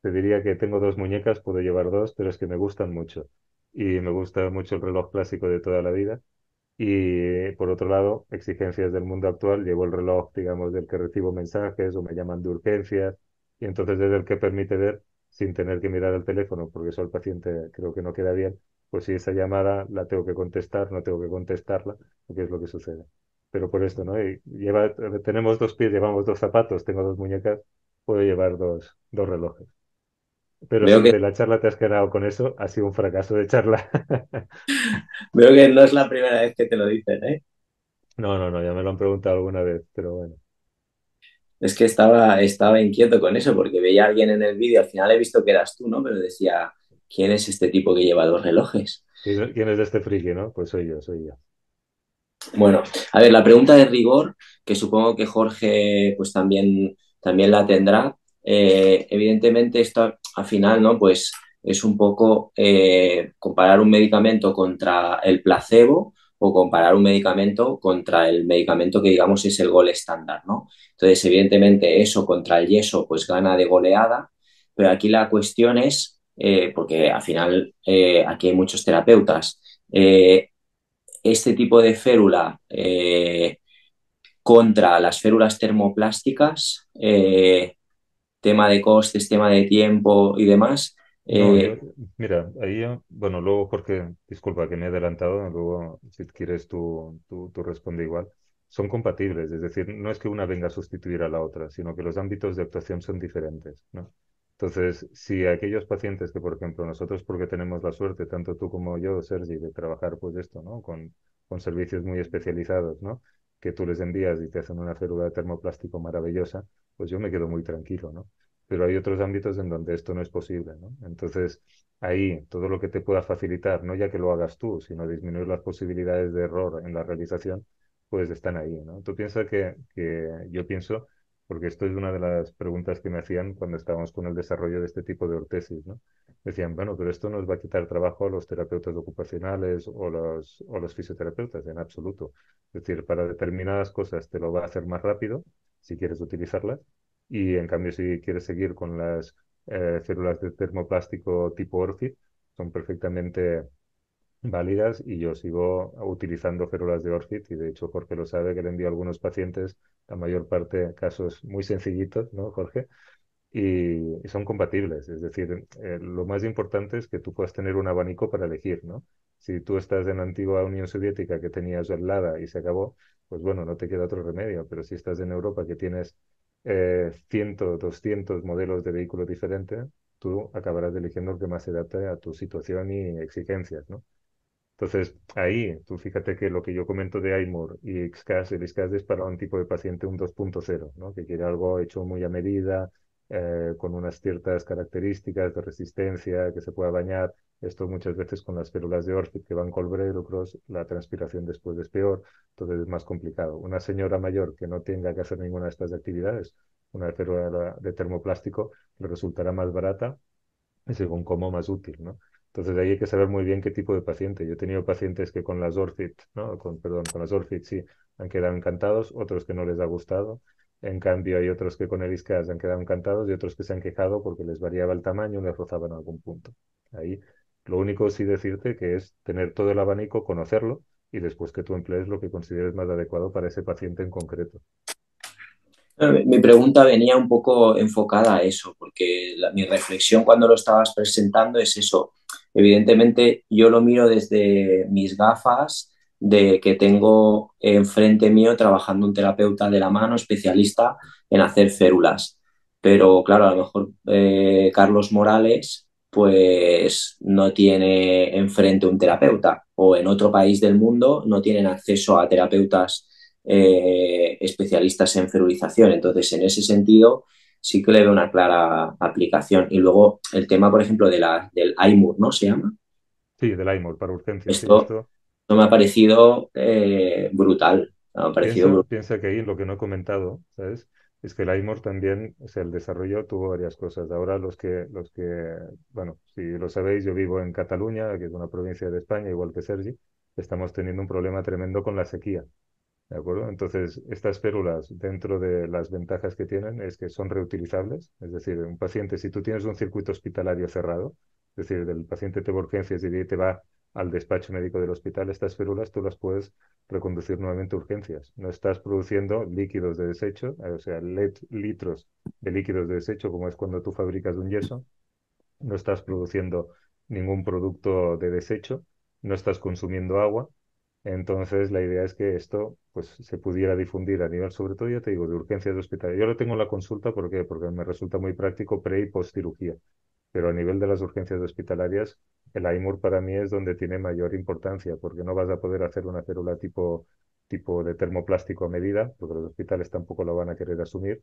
te diría que tengo dos muñecas, puedo llevar dos, pero es que me gustan mucho. Y me gusta mucho el reloj clásico de toda la vida y por otro lado, exigencias del mundo actual, llevo el reloj, digamos, del que recibo mensajes o me llaman de urgencias, y entonces es el que permite ver sin tener que mirar el teléfono, porque eso al paciente creo que no queda bien, pues si esa llamada la tengo que contestar, no tengo que contestarla, porque es lo que sucede. Pero por esto, ¿no? lleva, tenemos dos pies, llevamos dos zapatos, tengo dos muñecas, puedo llevar dos, dos relojes. Pero Veo que... la charla te has quedado con eso, ha sido un fracaso de charla. Veo que no es la primera vez que te lo dicen, ¿eh? No, no, no, ya me lo han preguntado alguna vez, pero bueno.
Es que estaba, estaba inquieto con eso, porque veía a alguien en el vídeo, al final he visto que eras tú, ¿no? Pero decía, ¿quién es este tipo que lleva dos relojes?
¿Quién es este friki, no? Pues soy yo, soy yo. Bueno,
a ver, la pregunta de rigor, que supongo que Jorge pues también, también la tendrá. Eh, evidentemente, esto, al final, ¿no? Pues es un poco eh, comparar un medicamento contra el placebo o comparar un medicamento contra el medicamento que digamos es el gol estándar, ¿no? Entonces, evidentemente eso contra el yeso pues gana de goleada, pero aquí la cuestión es, eh, porque al final eh, aquí hay muchos terapeutas, este tipo de férula contra las férulas termoplásticas, tema de costes, tema de tiempo y demás.
Eh, mira, ahí, bueno, luego porque, disculpa que me he adelantado, luego si quieres tú, tú, responde igual. Son compatibles, es decir, no es que una venga a sustituir a la otra, sino que los ámbitos de actuación son diferentes, ¿no? Entonces, si aquellos pacientes que, por ejemplo, nosotros porque tenemos la suerte, tanto tú como yo, Sergi, de trabajar pues esto, ¿no? Con, con servicios muy especializados, ¿no? Que tú les envías y te hacen una célula de termoplástico maravillosa, pues yo me quedo muy tranquilo, ¿no? Pero hay otros ámbitos en donde esto no es posible, ¿no? Entonces, ahí, todo lo que te pueda facilitar, no ya que lo hagas tú, sino disminuir las posibilidades de error en la realización, pues están ahí, ¿no? Tú piensas que, yo pienso, porque esto es una de las preguntas que me hacían cuando estábamos con el desarrollo de este tipo de ortesis, ¿no? Decían, bueno, pero esto nos va a quitar trabajo a los terapeutas ocupacionales o los, o los fisioterapeutas, en absoluto. Es decir, para determinadas cosas te lo va a hacer más rápido, si quieres utilizarlas. Y en cambio, si quieres seguir con las eh, células de termoplástico tipo Orfit, son perfectamente válidas y yo sigo utilizando células de Orfit y de hecho Jorge lo sabe que le envío a algunos pacientes, la mayor parte casos muy sencillitos, ¿no, Jorge? Y, son compatibles, es decir, eh, lo más importante es que tú puedas tener un abanico para elegir, ¿no? Si tú estás en la antigua Unión Soviética que tenías el LADA y se acabó, pues bueno, no te queda otro remedio, pero si estás en Europa que tienes eh, 100, 200 modelos de vehículos diferentes, tú acabarás eligiendo el que más se adapte a tu situación y exigencias, Entonces, ahí, tú fíjate que lo que yo comento de Aymor y XCAS, el XCAS es para un tipo de paciente un 2.0, ¿no? Que quiere algo hecho muy a medida, eh, con unas ciertas características de resistencia, que se pueda bañar. Esto muchas veces con las células de Orfit que van colbre, lucros, la transpiración después es peor, entonces es más complicado. Una señora mayor que no tenga que hacer ninguna de estas actividades, una célula de termoplástico, le resultará más barata y según cómo más útil, ¿no? Entonces ahí hay que saber muy bien qué tipo de paciente. Yo he tenido pacientes que con las Orfit, ¿no? Con, perdón, con las Orfit sí, han quedado encantados, otros que no les ha gustado. En cambio, hay otros que con el ISCAS han quedado encantados y otros que se han quejado porque les variaba el tamaño o les rozaban algún punto. Ahí lo único sí decirte que es tener todo el abanico, conocerlo y después que tú emplees lo que consideres más adecuado para ese paciente en concreto.
Mi pregunta venía un poco enfocada a eso, porque mi reflexión cuando lo estabas presentando es eso. Evidentemente yo lo miro desde mis gafas de que tengo enfrente mío trabajando un terapeuta de la mano, especialista en hacer férulas. Pero claro, a lo mejor eh, Carlos Morales pues no tiene enfrente un terapeuta o en otro país del mundo no tienen acceso a terapeutas eh, especialistas en ferulización. Entonces, en ese sentido, sí que le veo una clara aplicación. Y luego el tema, por ejemplo, de la, del Aimur ¿no? Se llama.
Sí, del IMUR para urgencias me ha parecido eh, brutal. ha parecido piensa, que ahí lo que no he comentado, ¿sabes? Es que el IMOR también, o sea, el desarrollo tuvo varias cosas. Ahora los que, los que, bueno, si lo sabéis, yo vivo en Cataluña, que es una provincia de España, igual que Sergi, estamos teniendo un problema tremendo con la sequía. ¿De acuerdo? Entonces, estas férulas, dentro de las ventajas que tienen, es que son reutilizables. Es decir, un paciente, si tú tienes un circuito hospitalario cerrado, es decir, el paciente te a urgencias y te va al despacho médico del hospital, estas férulas tú las puedes reconducir nuevamente a urgencias. No estás produciendo líquidos de desecho, eh, o sea, e litros de líquidos de desecho, como es cuando tú fabricas un yeso. No estás produciendo ningún producto de desecho, no estás consumiendo agua. Entonces, la idea es que esto pues, se pudiera difundir a nivel, sobre todo, ya te digo, de urgencias de hospital. Yo lo tengo en la consulta, ¿por qué? Porque me resulta muy práctico pre y post cirugía pero a nivel de las urgencias hospitalarias, el AIMUR para mí es donde tiene mayor importancia, porque no vas a poder hacer una célula tipo, tipo de termoplástico a medida, porque los hospitales tampoco lo van a querer asumir.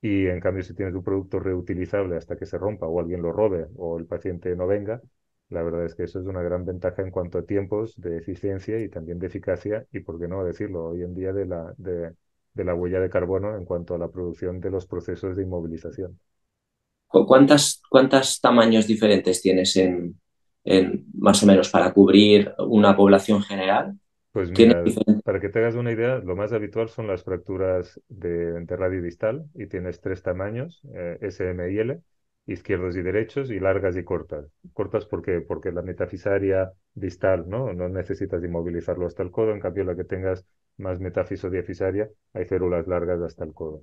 Y en cambio, si tienes un producto reutilizable hasta que se rompa o alguien lo robe o el paciente no venga, la verdad es que eso es una gran ventaja en cuanto a tiempos de eficiencia y también de eficacia y, por qué no decirlo, hoy en día de la, de, de la huella de carbono en cuanto a la producción de los procesos de inmovilización.
¿Cuántas, tamaños diferentes tienes en, más o menos para cubrir una población general?
Pues mira, para que te hagas una idea, lo más habitual son las fracturas de, enterradio radio distal y tienes tres tamaños, eh, S, M y L, izquierdos y derechos y largas y cortas. Cortas Porque la metafisaria distal, ¿no? No necesitas inmovilizarlo hasta el codo, en cambio la que tengas más metafisodiafisaria hay células largas hasta el codo.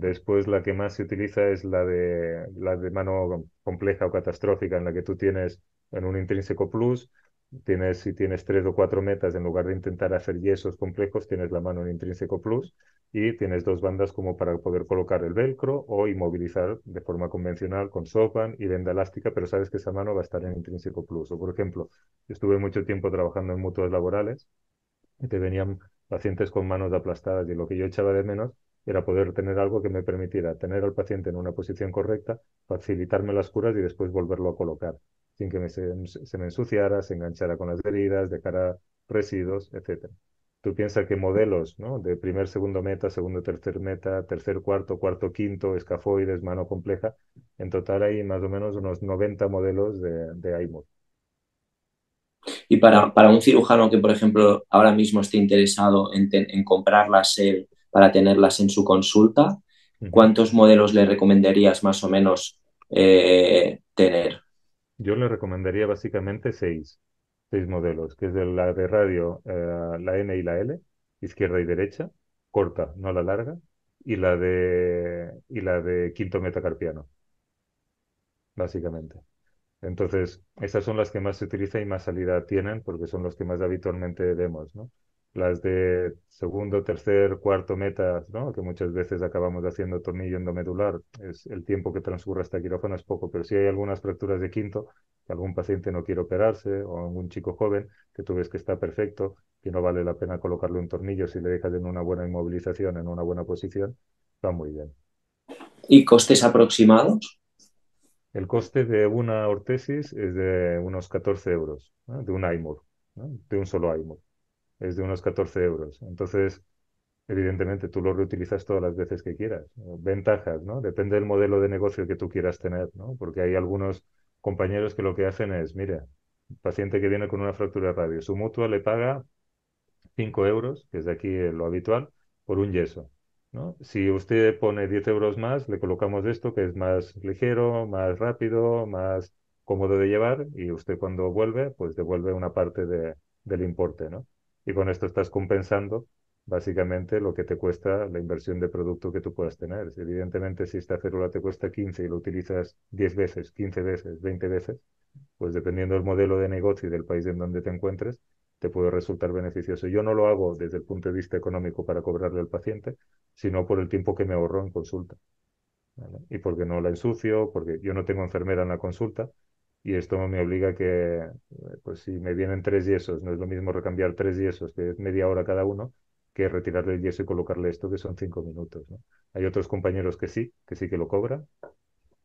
Después la que más se utiliza es la de, la de mano compleja o catastrófica, en la que tú tienes en un intrínseco plus, tienes, si tienes tres o cuatro metas, en lugar de intentar hacer yesos complejos, tienes la mano en intrínseco plus y tienes dos bandas como para poder colocar el velcro o inmovilizar de forma convencional con sopan y venda elástica, pero sabes que esa mano va a estar en intrínseco plus. O por ejemplo, estuve mucho tiempo trabajando en mutuos laborales y te venían pacientes con manos aplastadas y lo que yo echaba de menos era poder tener algo que me permitiera tener al paciente en una posición correcta, facilitarme las curas y después volverlo a colocar, sin que se, me ensuciara, se enganchara con las heridas, dejara residuos, etc. Tú piensas que modelos ¿no? de primer, segundo meta, segundo, tercer meta, tercer, cuarto, cuarto, quinto, escafoides, mano compleja, en total hay más o menos unos 90 modelos de, de iMod.
Y para, para, un cirujano que, por ejemplo, ahora mismo esté interesado en, en comprar la SEL, para tenerlas en su consulta, ¿cuántos modelos le recomendarías más o menos eh, tener?
Yo le recomendaría básicamente seis, seis modelos, que es la de radio, eh, la N y la L, izquierda y derecha, corta, no la larga, y la de, y la de quinto metacarpiano, básicamente. Entonces, esas son las que más se utilizan y más salida tienen porque son los que más habitualmente vemos, ¿no? las de segundo, tercer, cuarto meta, ¿no? que muchas veces acabamos haciendo tornillo endomedular, es, el tiempo que transcurre hasta quirófano es poco, pero si hay algunas fracturas de quinto, que algún paciente no quiere operarse o algún chico joven que tú ves que está perfecto, que no vale la pena colocarle un tornillo si le dejas en una buena inmovilización, en una buena posición, va muy bien.
¿Y costes aproximados?
El coste de una ortesis es de unos 14 euros, de un iMov, de un solo iMov es de unos 14 euros. Entonces, evidentemente, tú lo reutilizas todas las veces que quieras. Ventajas, ¿no? Depende del modelo de negocio que tú quieras tener, ¿no? Porque hay algunos compañeros que lo que hacen es, mira, paciente que viene con una fractura de radio, su mutua le paga 5 euros, que es de aquí eh, lo habitual, por un yeso. ¿no? Si usted pone 10 euros más, le colocamos esto que es más ligero, más rápido, más cómodo de llevar y usted cuando vuelve, pues devuelve una parte del importe. ¿no? y con esto estás compensando básicamente lo que te cuesta la inversión de producto que tú puedas tener. Evidentemente, si esta célula te cuesta 15 y lo utilizas 10 veces, 15 veces, 20 veces, pues dependiendo del modelo de negocio y del país en donde te encuentres, te puede resultar beneficioso. Yo no lo hago desde el punto de vista económico para cobrarle al paciente, sino por el tiempo que me ahorro en consulta. Y porque no la ensucio, porque yo no tengo enfermera en la consulta, y esto me obliga a que, eh, pues si me vienen tres yesos, no es lo mismo recambiar tres yesos, que es media hora cada uno, que retirarle el yeso y colocarle esto, que son cinco minutos. Hay otros compañeros que sí, que sí que lo cobran,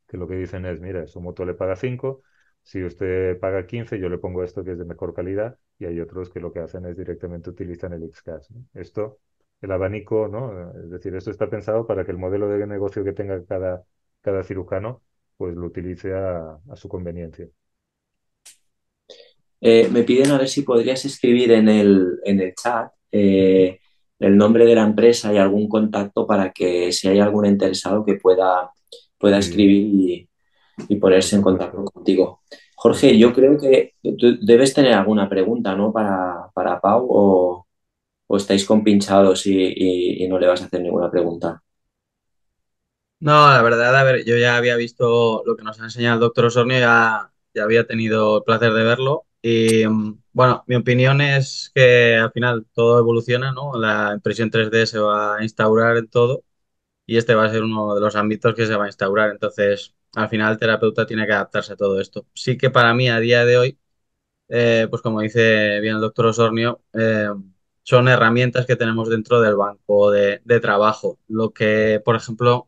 que lo que dicen es, mira, su moto le paga cinco, si usted paga quince, yo le pongo esto que es de mejor calidad, y hay otros que lo que hacen es directamente utilizan el x ¿no? Esto, el abanico, ¿no? Es decir, esto está pensado para que el modelo de negocio que tenga cada, cada cirujano pues lo utilice a, su conveniencia.
Eh, me piden a ver si podrías escribir en el, en el chat eh, el nombre de la empresa y algún contacto para que si hay algún interesado que pueda, pueda escribir y, ponerse en contacto contigo. Jorge, yo creo que debes tener alguna pregunta, ¿no? Para, Pau o, estáis compinchados y no le vas a hacer ninguna pregunta.
No, la verdad, a ver, yo ya había visto lo que nos ha enseñado el doctor Osornio, ya, había tenido el placer de verlo. Y mm, bueno, mi opinión es que al final todo evoluciona, ¿no? La impresión 3D se va a instaurar en todo y este va a ser uno de los ámbitos que se va a instaurar. Entonces, al final el terapeuta tiene que adaptarse a todo esto. Sí que para mí a día de hoy, eh, pues como dice bien el doctor Osornio, eh, son herramientas que tenemos dentro del banco de trabajo. Lo que, por ejemplo,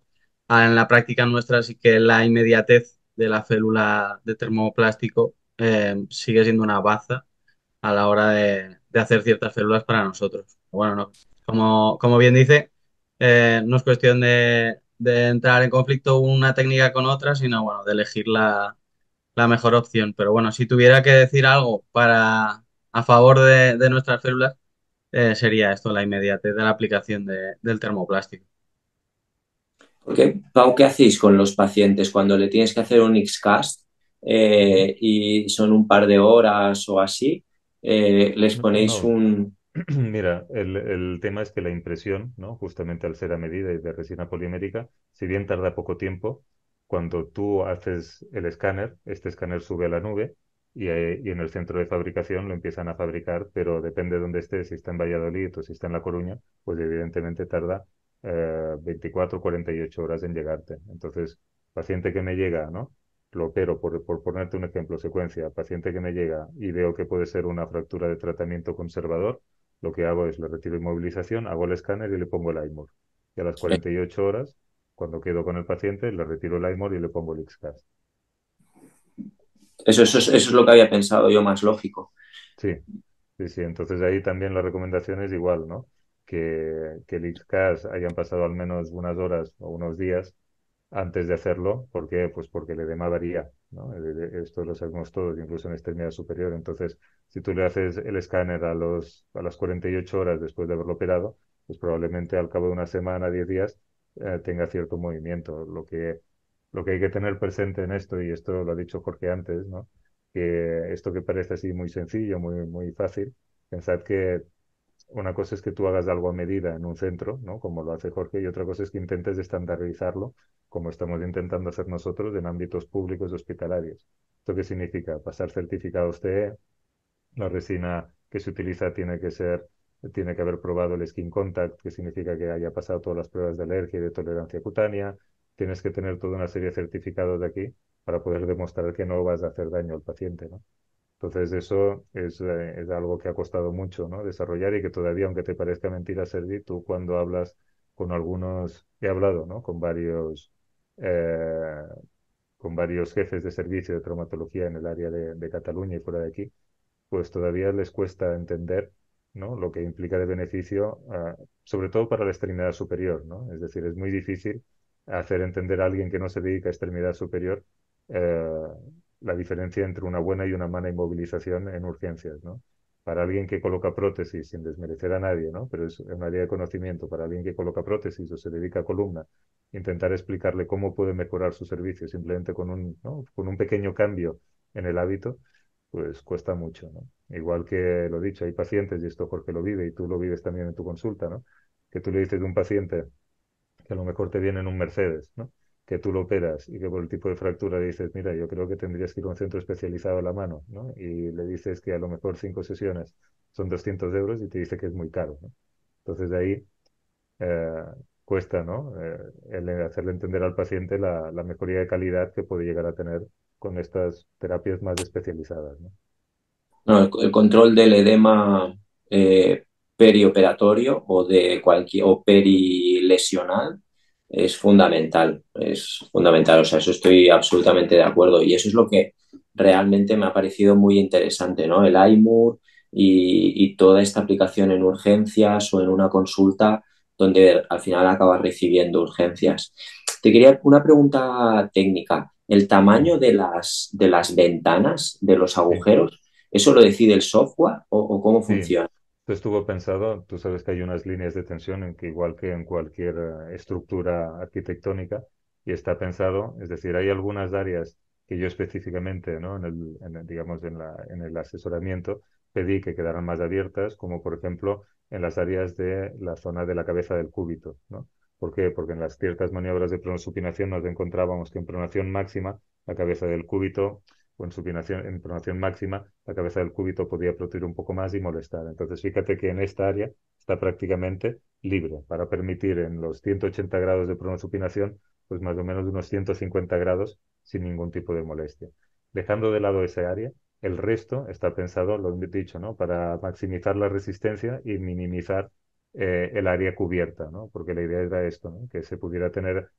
en la práctica nuestra sí que la inmediatez de la célula de termoplástico eh, sigue siendo una baza a la hora de, hacer ciertas células para nosotros. Bueno, no, como, bien dice, eh, no es cuestión de, entrar en conflicto una técnica con otra, sino bueno, de elegir la, mejor opción. Pero bueno, si tuviera que decir algo para a favor de, nuestras células, eh, sería esto, la inmediatez de la aplicación del termoplástico.
¿qué hacéis con los pacientes cuando le tienes que hacer un X-Cast eh,
y son un par de horas o así? Eh, ¿Les ponéis un...? Mira, el, tema es que la impresión, ¿no? justamente al ser a medida y de resina polimérica, si bien tarda poco tiempo, cuando tú haces el escáner, este escáner sube a la nube y, eh, y, en el centro de fabricación lo empiezan a fabricar, pero depende de dónde esté, si está en Valladolid o si está en La Coruña, pues evidentemente tarda 24 eh, 48 horas en llegarte. Entonces, paciente que me llega, ¿no? Lo pero por, ponerte un ejemplo, secuencia, paciente que me llega y veo que puede ser una fractura de tratamiento conservador, lo que hago es le retiro inmovilización, hago el escáner y le pongo el IMOR. Y a las 48 horas, cuando quedo con el paciente, le retiro el IMOR y le pongo el XCAS. Eso, eso, es, eso es lo que había pensado
yo, más lógico. Sí,
sí, sí. Entonces ahí también la recomendación es igual, ¿no? que, que el XCAS hayan pasado al menos unas horas o unos días antes de hacerlo. ¿Por qué? Pues porque le edema Esto lo sabemos todos, incluso en extremidad superior. Entonces, si tú le haces el escáner a, los, a las 48 horas después de haberlo operado, pues probablemente al cabo de una semana, 10 días, eh, tenga cierto movimiento. Lo que, lo que hay que tener presente en esto, y esto lo ha dicho Jorge antes, ¿no? que esto que parece así muy sencillo, muy, muy fácil, pensad que una cosa es que tú hagas algo a medida en un centro, ¿no? Como lo hace Jorge, y otra cosa es que intentes estandarizarlo, como estamos intentando hacer nosotros en ámbitos públicos y hospitalarios. ¿Esto qué significa? Pasar certificados TE, la resina que se utiliza tiene que ser tiene que haber probado el skin contact, que significa que haya pasado todas las pruebas de alergia y de tolerancia cutánea. Tienes que tener toda una serie de certificados de aquí para poder demostrar que no vas a hacer daño al paciente, ¿no? Entonces eso eh, es, algo que ha costado mucho desarrollar y que todavía, aunque te parezca mentira, Sergi, tú cuando hablas con algunos, he hablado con varios eh, con varios jefes de servicio de traumatología en el área de, Cataluña y fuera de aquí, pues todavía les cuesta entender ¿no? lo que implica de beneficio, ah, sobre todo para la extremidad superior. ¿no? Es decir, es muy difícil hacer entender a alguien que no se dedica a extremidad superior eh, la diferencia entre una buena y una mala inmovilización en urgencias, ¿no? Para alguien que coloca prótesis, sin desmerecer a nadie, ¿no? Pero es un área de conocimiento. Para alguien que coloca prótesis o se dedica a columna, intentar explicarle cómo puede mejorar su servicio simplemente con un, ¿no? con un pequeño cambio en el hábito, pues cuesta mucho, ¿no? Igual que lo dicho, hay pacientes, y esto Jorge lo vive, y tú lo vives también en tu consulta, ¿no? Que tú le dices de un paciente que a lo mejor te viene en un Mercedes, ¿no? que tú lo operas y que por el tipo de fractura le dices, mira, yo creo que tendrías que ir a un centro especializado a la mano, ¿no? Y le dices que a lo mejor cinco sesiones son 200 euros y te dice que es muy caro, ¿no? Entonces de ahí eh, cuesta, ¿no? Eh, el hacerle entender al paciente la, mejoría de calidad que puede llegar a tener con estas terapias más especializadas, ¿no? el, control
del edema eh, perioperatorio o de cualquier o perilesional es fundamental, es fundamental, o sea, eso estoy absolutamente de acuerdo y eso es lo que realmente me ha parecido muy interesante, ¿no? El iMur y, toda esta aplicación en urgencias o en una consulta donde al final acabas recibiendo urgencias. Te quería una pregunta técnica. ¿El tamaño de las, de las ventanas, de los agujeros, eso lo decide el software o, cómo funciona?
estuvo pensado, tú sabes que hay unas líneas de tensión en que igual que en cualquier eh, estructura arquitectónica, y está pensado, es decir, hay algunas áreas que yo específicamente, ¿no? en el, en digamos, en, la, en el asesoramiento, pedí que quedaran más abiertas, como por ejemplo en las áreas de la zona de la cabeza del cúbito. ¿no? ¿Por qué? Porque en las ciertas maniobras de pronosupinación nos encontrábamos que en pronación máxima la cabeza del cúbito o en supinación, en pronación máxima, la cabeza del cúbito podía protruir un poco más y molestar. Entonces, fíjate que en esta área está prácticamente libre para permitir en los 180 grados de pronosupinación, pues más o menos de unos 150 grados sin ningún tipo de molestia. Dejando de lado esa área, el resto está pensado, lo he dicho, ¿no? para maximizar la resistencia y minimizar eh, el área cubierta, ¿no? porque la idea era esto, que se pudiera tener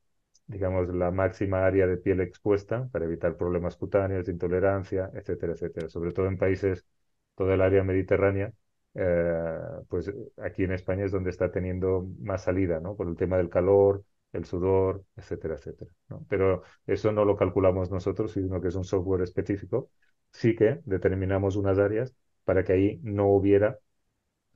digamos, la máxima área de piel expuesta para evitar problemas cutáneos, intolerancia, etcétera, etcétera. Sobre todo en países, toda el área mediterránea, eh, pues aquí en España es donde está teniendo más salida, ¿no? Por el tema del calor, el sudor, etcétera, etcétera. Pero eso no lo calculamos nosotros, sino que es un software específico. Sí que determinamos unas áreas para que ahí no hubiera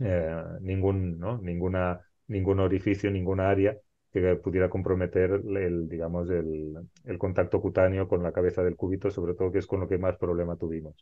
eh, ningún, ¿no? Ninguna, ningún orificio, ninguna área que pudiera comprometer el, digamos, el, contacto cutáneo con la cabeza del cúbito, sobre todo que es con lo que más problema tuvimos.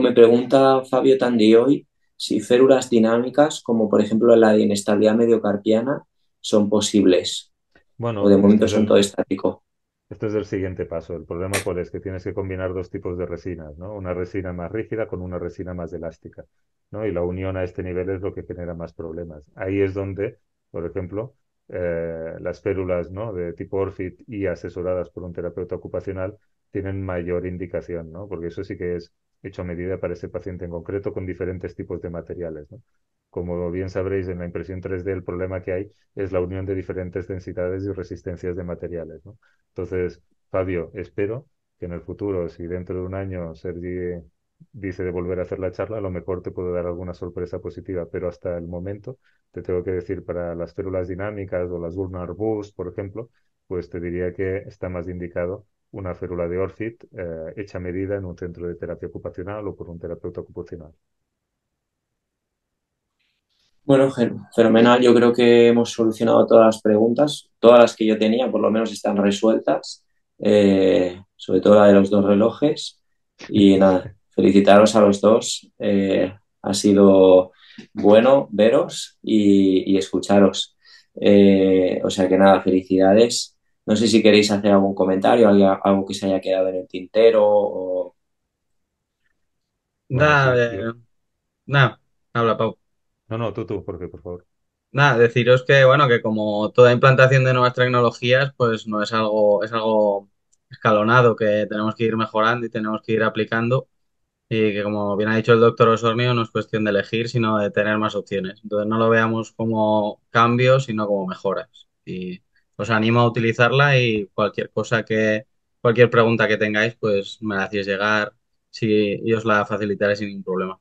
me pregunta Fabio hoy si férulas dinámicas, como por ejemplo la de inestabilidad mediocarpiana, son posibles.
Bueno, o de momento son todo estático. Esto es el siguiente paso. El problema cuál es que tienes que combinar dos tipos de resinas, ¿no? Una resina más rígida con una resina más elástica, ¿no? Y la unión a este nivel es lo que genera más problemas. Ahí es donde por ejemplo, eh, las férulas ¿no? de tipo Orfit y asesoradas por un terapeuta ocupacional tienen mayor indicación, ¿no? porque eso sí que es hecho a medida para ese paciente en concreto con diferentes tipos de materiales. ¿no? Como bien sabréis, en la impresión 3D el problema que hay es la unión de diferentes densidades y resistencias de materiales. ¿no? Entonces, Fabio, espero que en el futuro, si dentro de un año Sergi dice de volver a hacer la charla, a lo mejor te puedo dar alguna sorpresa positiva, pero hasta el momento te tengo que decir para las células dinámicas o las urnas, boost, por ejemplo, pues te diría que está más indicado una férula de Orfit eh, hecha a medida en un centro de terapia ocupacional o por un terapeuta ocupacional.
Bueno, fenomenal. Yo creo que hemos solucionado todas las preguntas. Todas las que yo tenía, por lo menos, están resueltas. Eh, sobre todo la de los dos relojes. Y nada, felicitaros a los dos. Eh, ha sido bueno veros y, escucharos. Eh, o sea que nada, felicidades. No sé si queréis hacer algún comentario, algo que se haya quedado en el tintero
o...
Pues, eh,
nada, habla Pau.
No, no, tú, tú, porque por favor.
Nada, deciros que, bueno, que como toda implantación de nuevas tecnologías, pues no es algo, es algo escalonado que tenemos que ir mejorando y tenemos que ir aplicando y que como bien ha dicho el doctor Osornio, no es cuestión de elegir, sino de tener más opciones. Entonces no lo veamos como cambios, sino como mejoras. Y os animo a utilizarla y cualquier cosa que, cualquier pregunta que tengáis, pues me la hacéis llegar si, y os la facilitaré sin ningún problema.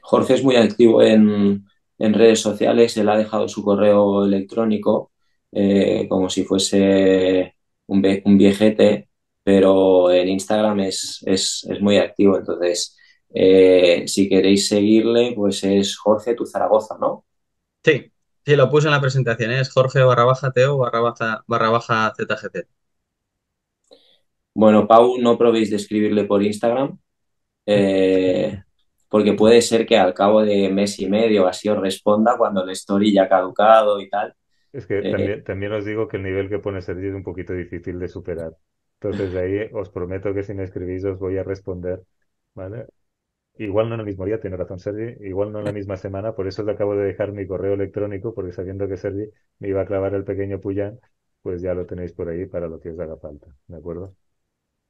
Jorge es muy activo en, redes sociales, él ha dejado su correo electrónico eh, como si fuese un, un viejete pero en Instagram es, muy activo. Entonces, eh, si queréis seguirle, pues es Jorge Tu Zaragoza, ¿no?
Sí, sí, lo puse en la presentación, ¿eh? es Jorge barra baja Teo barra baja, ZGT.
Bueno, Pau, no probéis de escribirle por Instagram, eh, porque puede ser que al cabo de mes y medio así os responda cuando el story ya ha caducado y tal.
Es que también, también os digo que el nivel que pone Sergio es un poquito difícil de superar. Entonces ahí os prometo que si me escribís os voy a responder, ¿vale? Igual no en el mismo día, tiene razón Sergi, igual no en la misma semana, por eso os acabo de dejar mi correo electrónico, porque sabiendo que Sergi me iba a clavar el pequeño Puyán, pues ya lo tenéis por ahí para lo que os haga falta, ¿de acuerdo?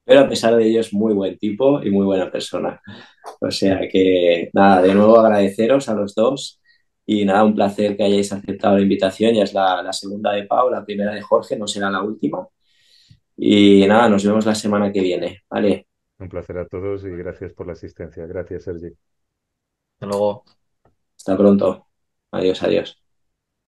Pero
a pesar de ello es muy buen tipo y muy buena persona. O sea que nada, de nuevo agradeceros a los dos y nada, un placer que hayáis aceptado la invitación. Ya es la, la segunda de Pau, la primera de Jorge, no será la última. Y nada, nos vemos la semana que viene,
¿vale? Un placer a todos y gracias por la asistencia. Gracias, Sergi. Hasta luego. Hasta pronto. Adiós, adiós.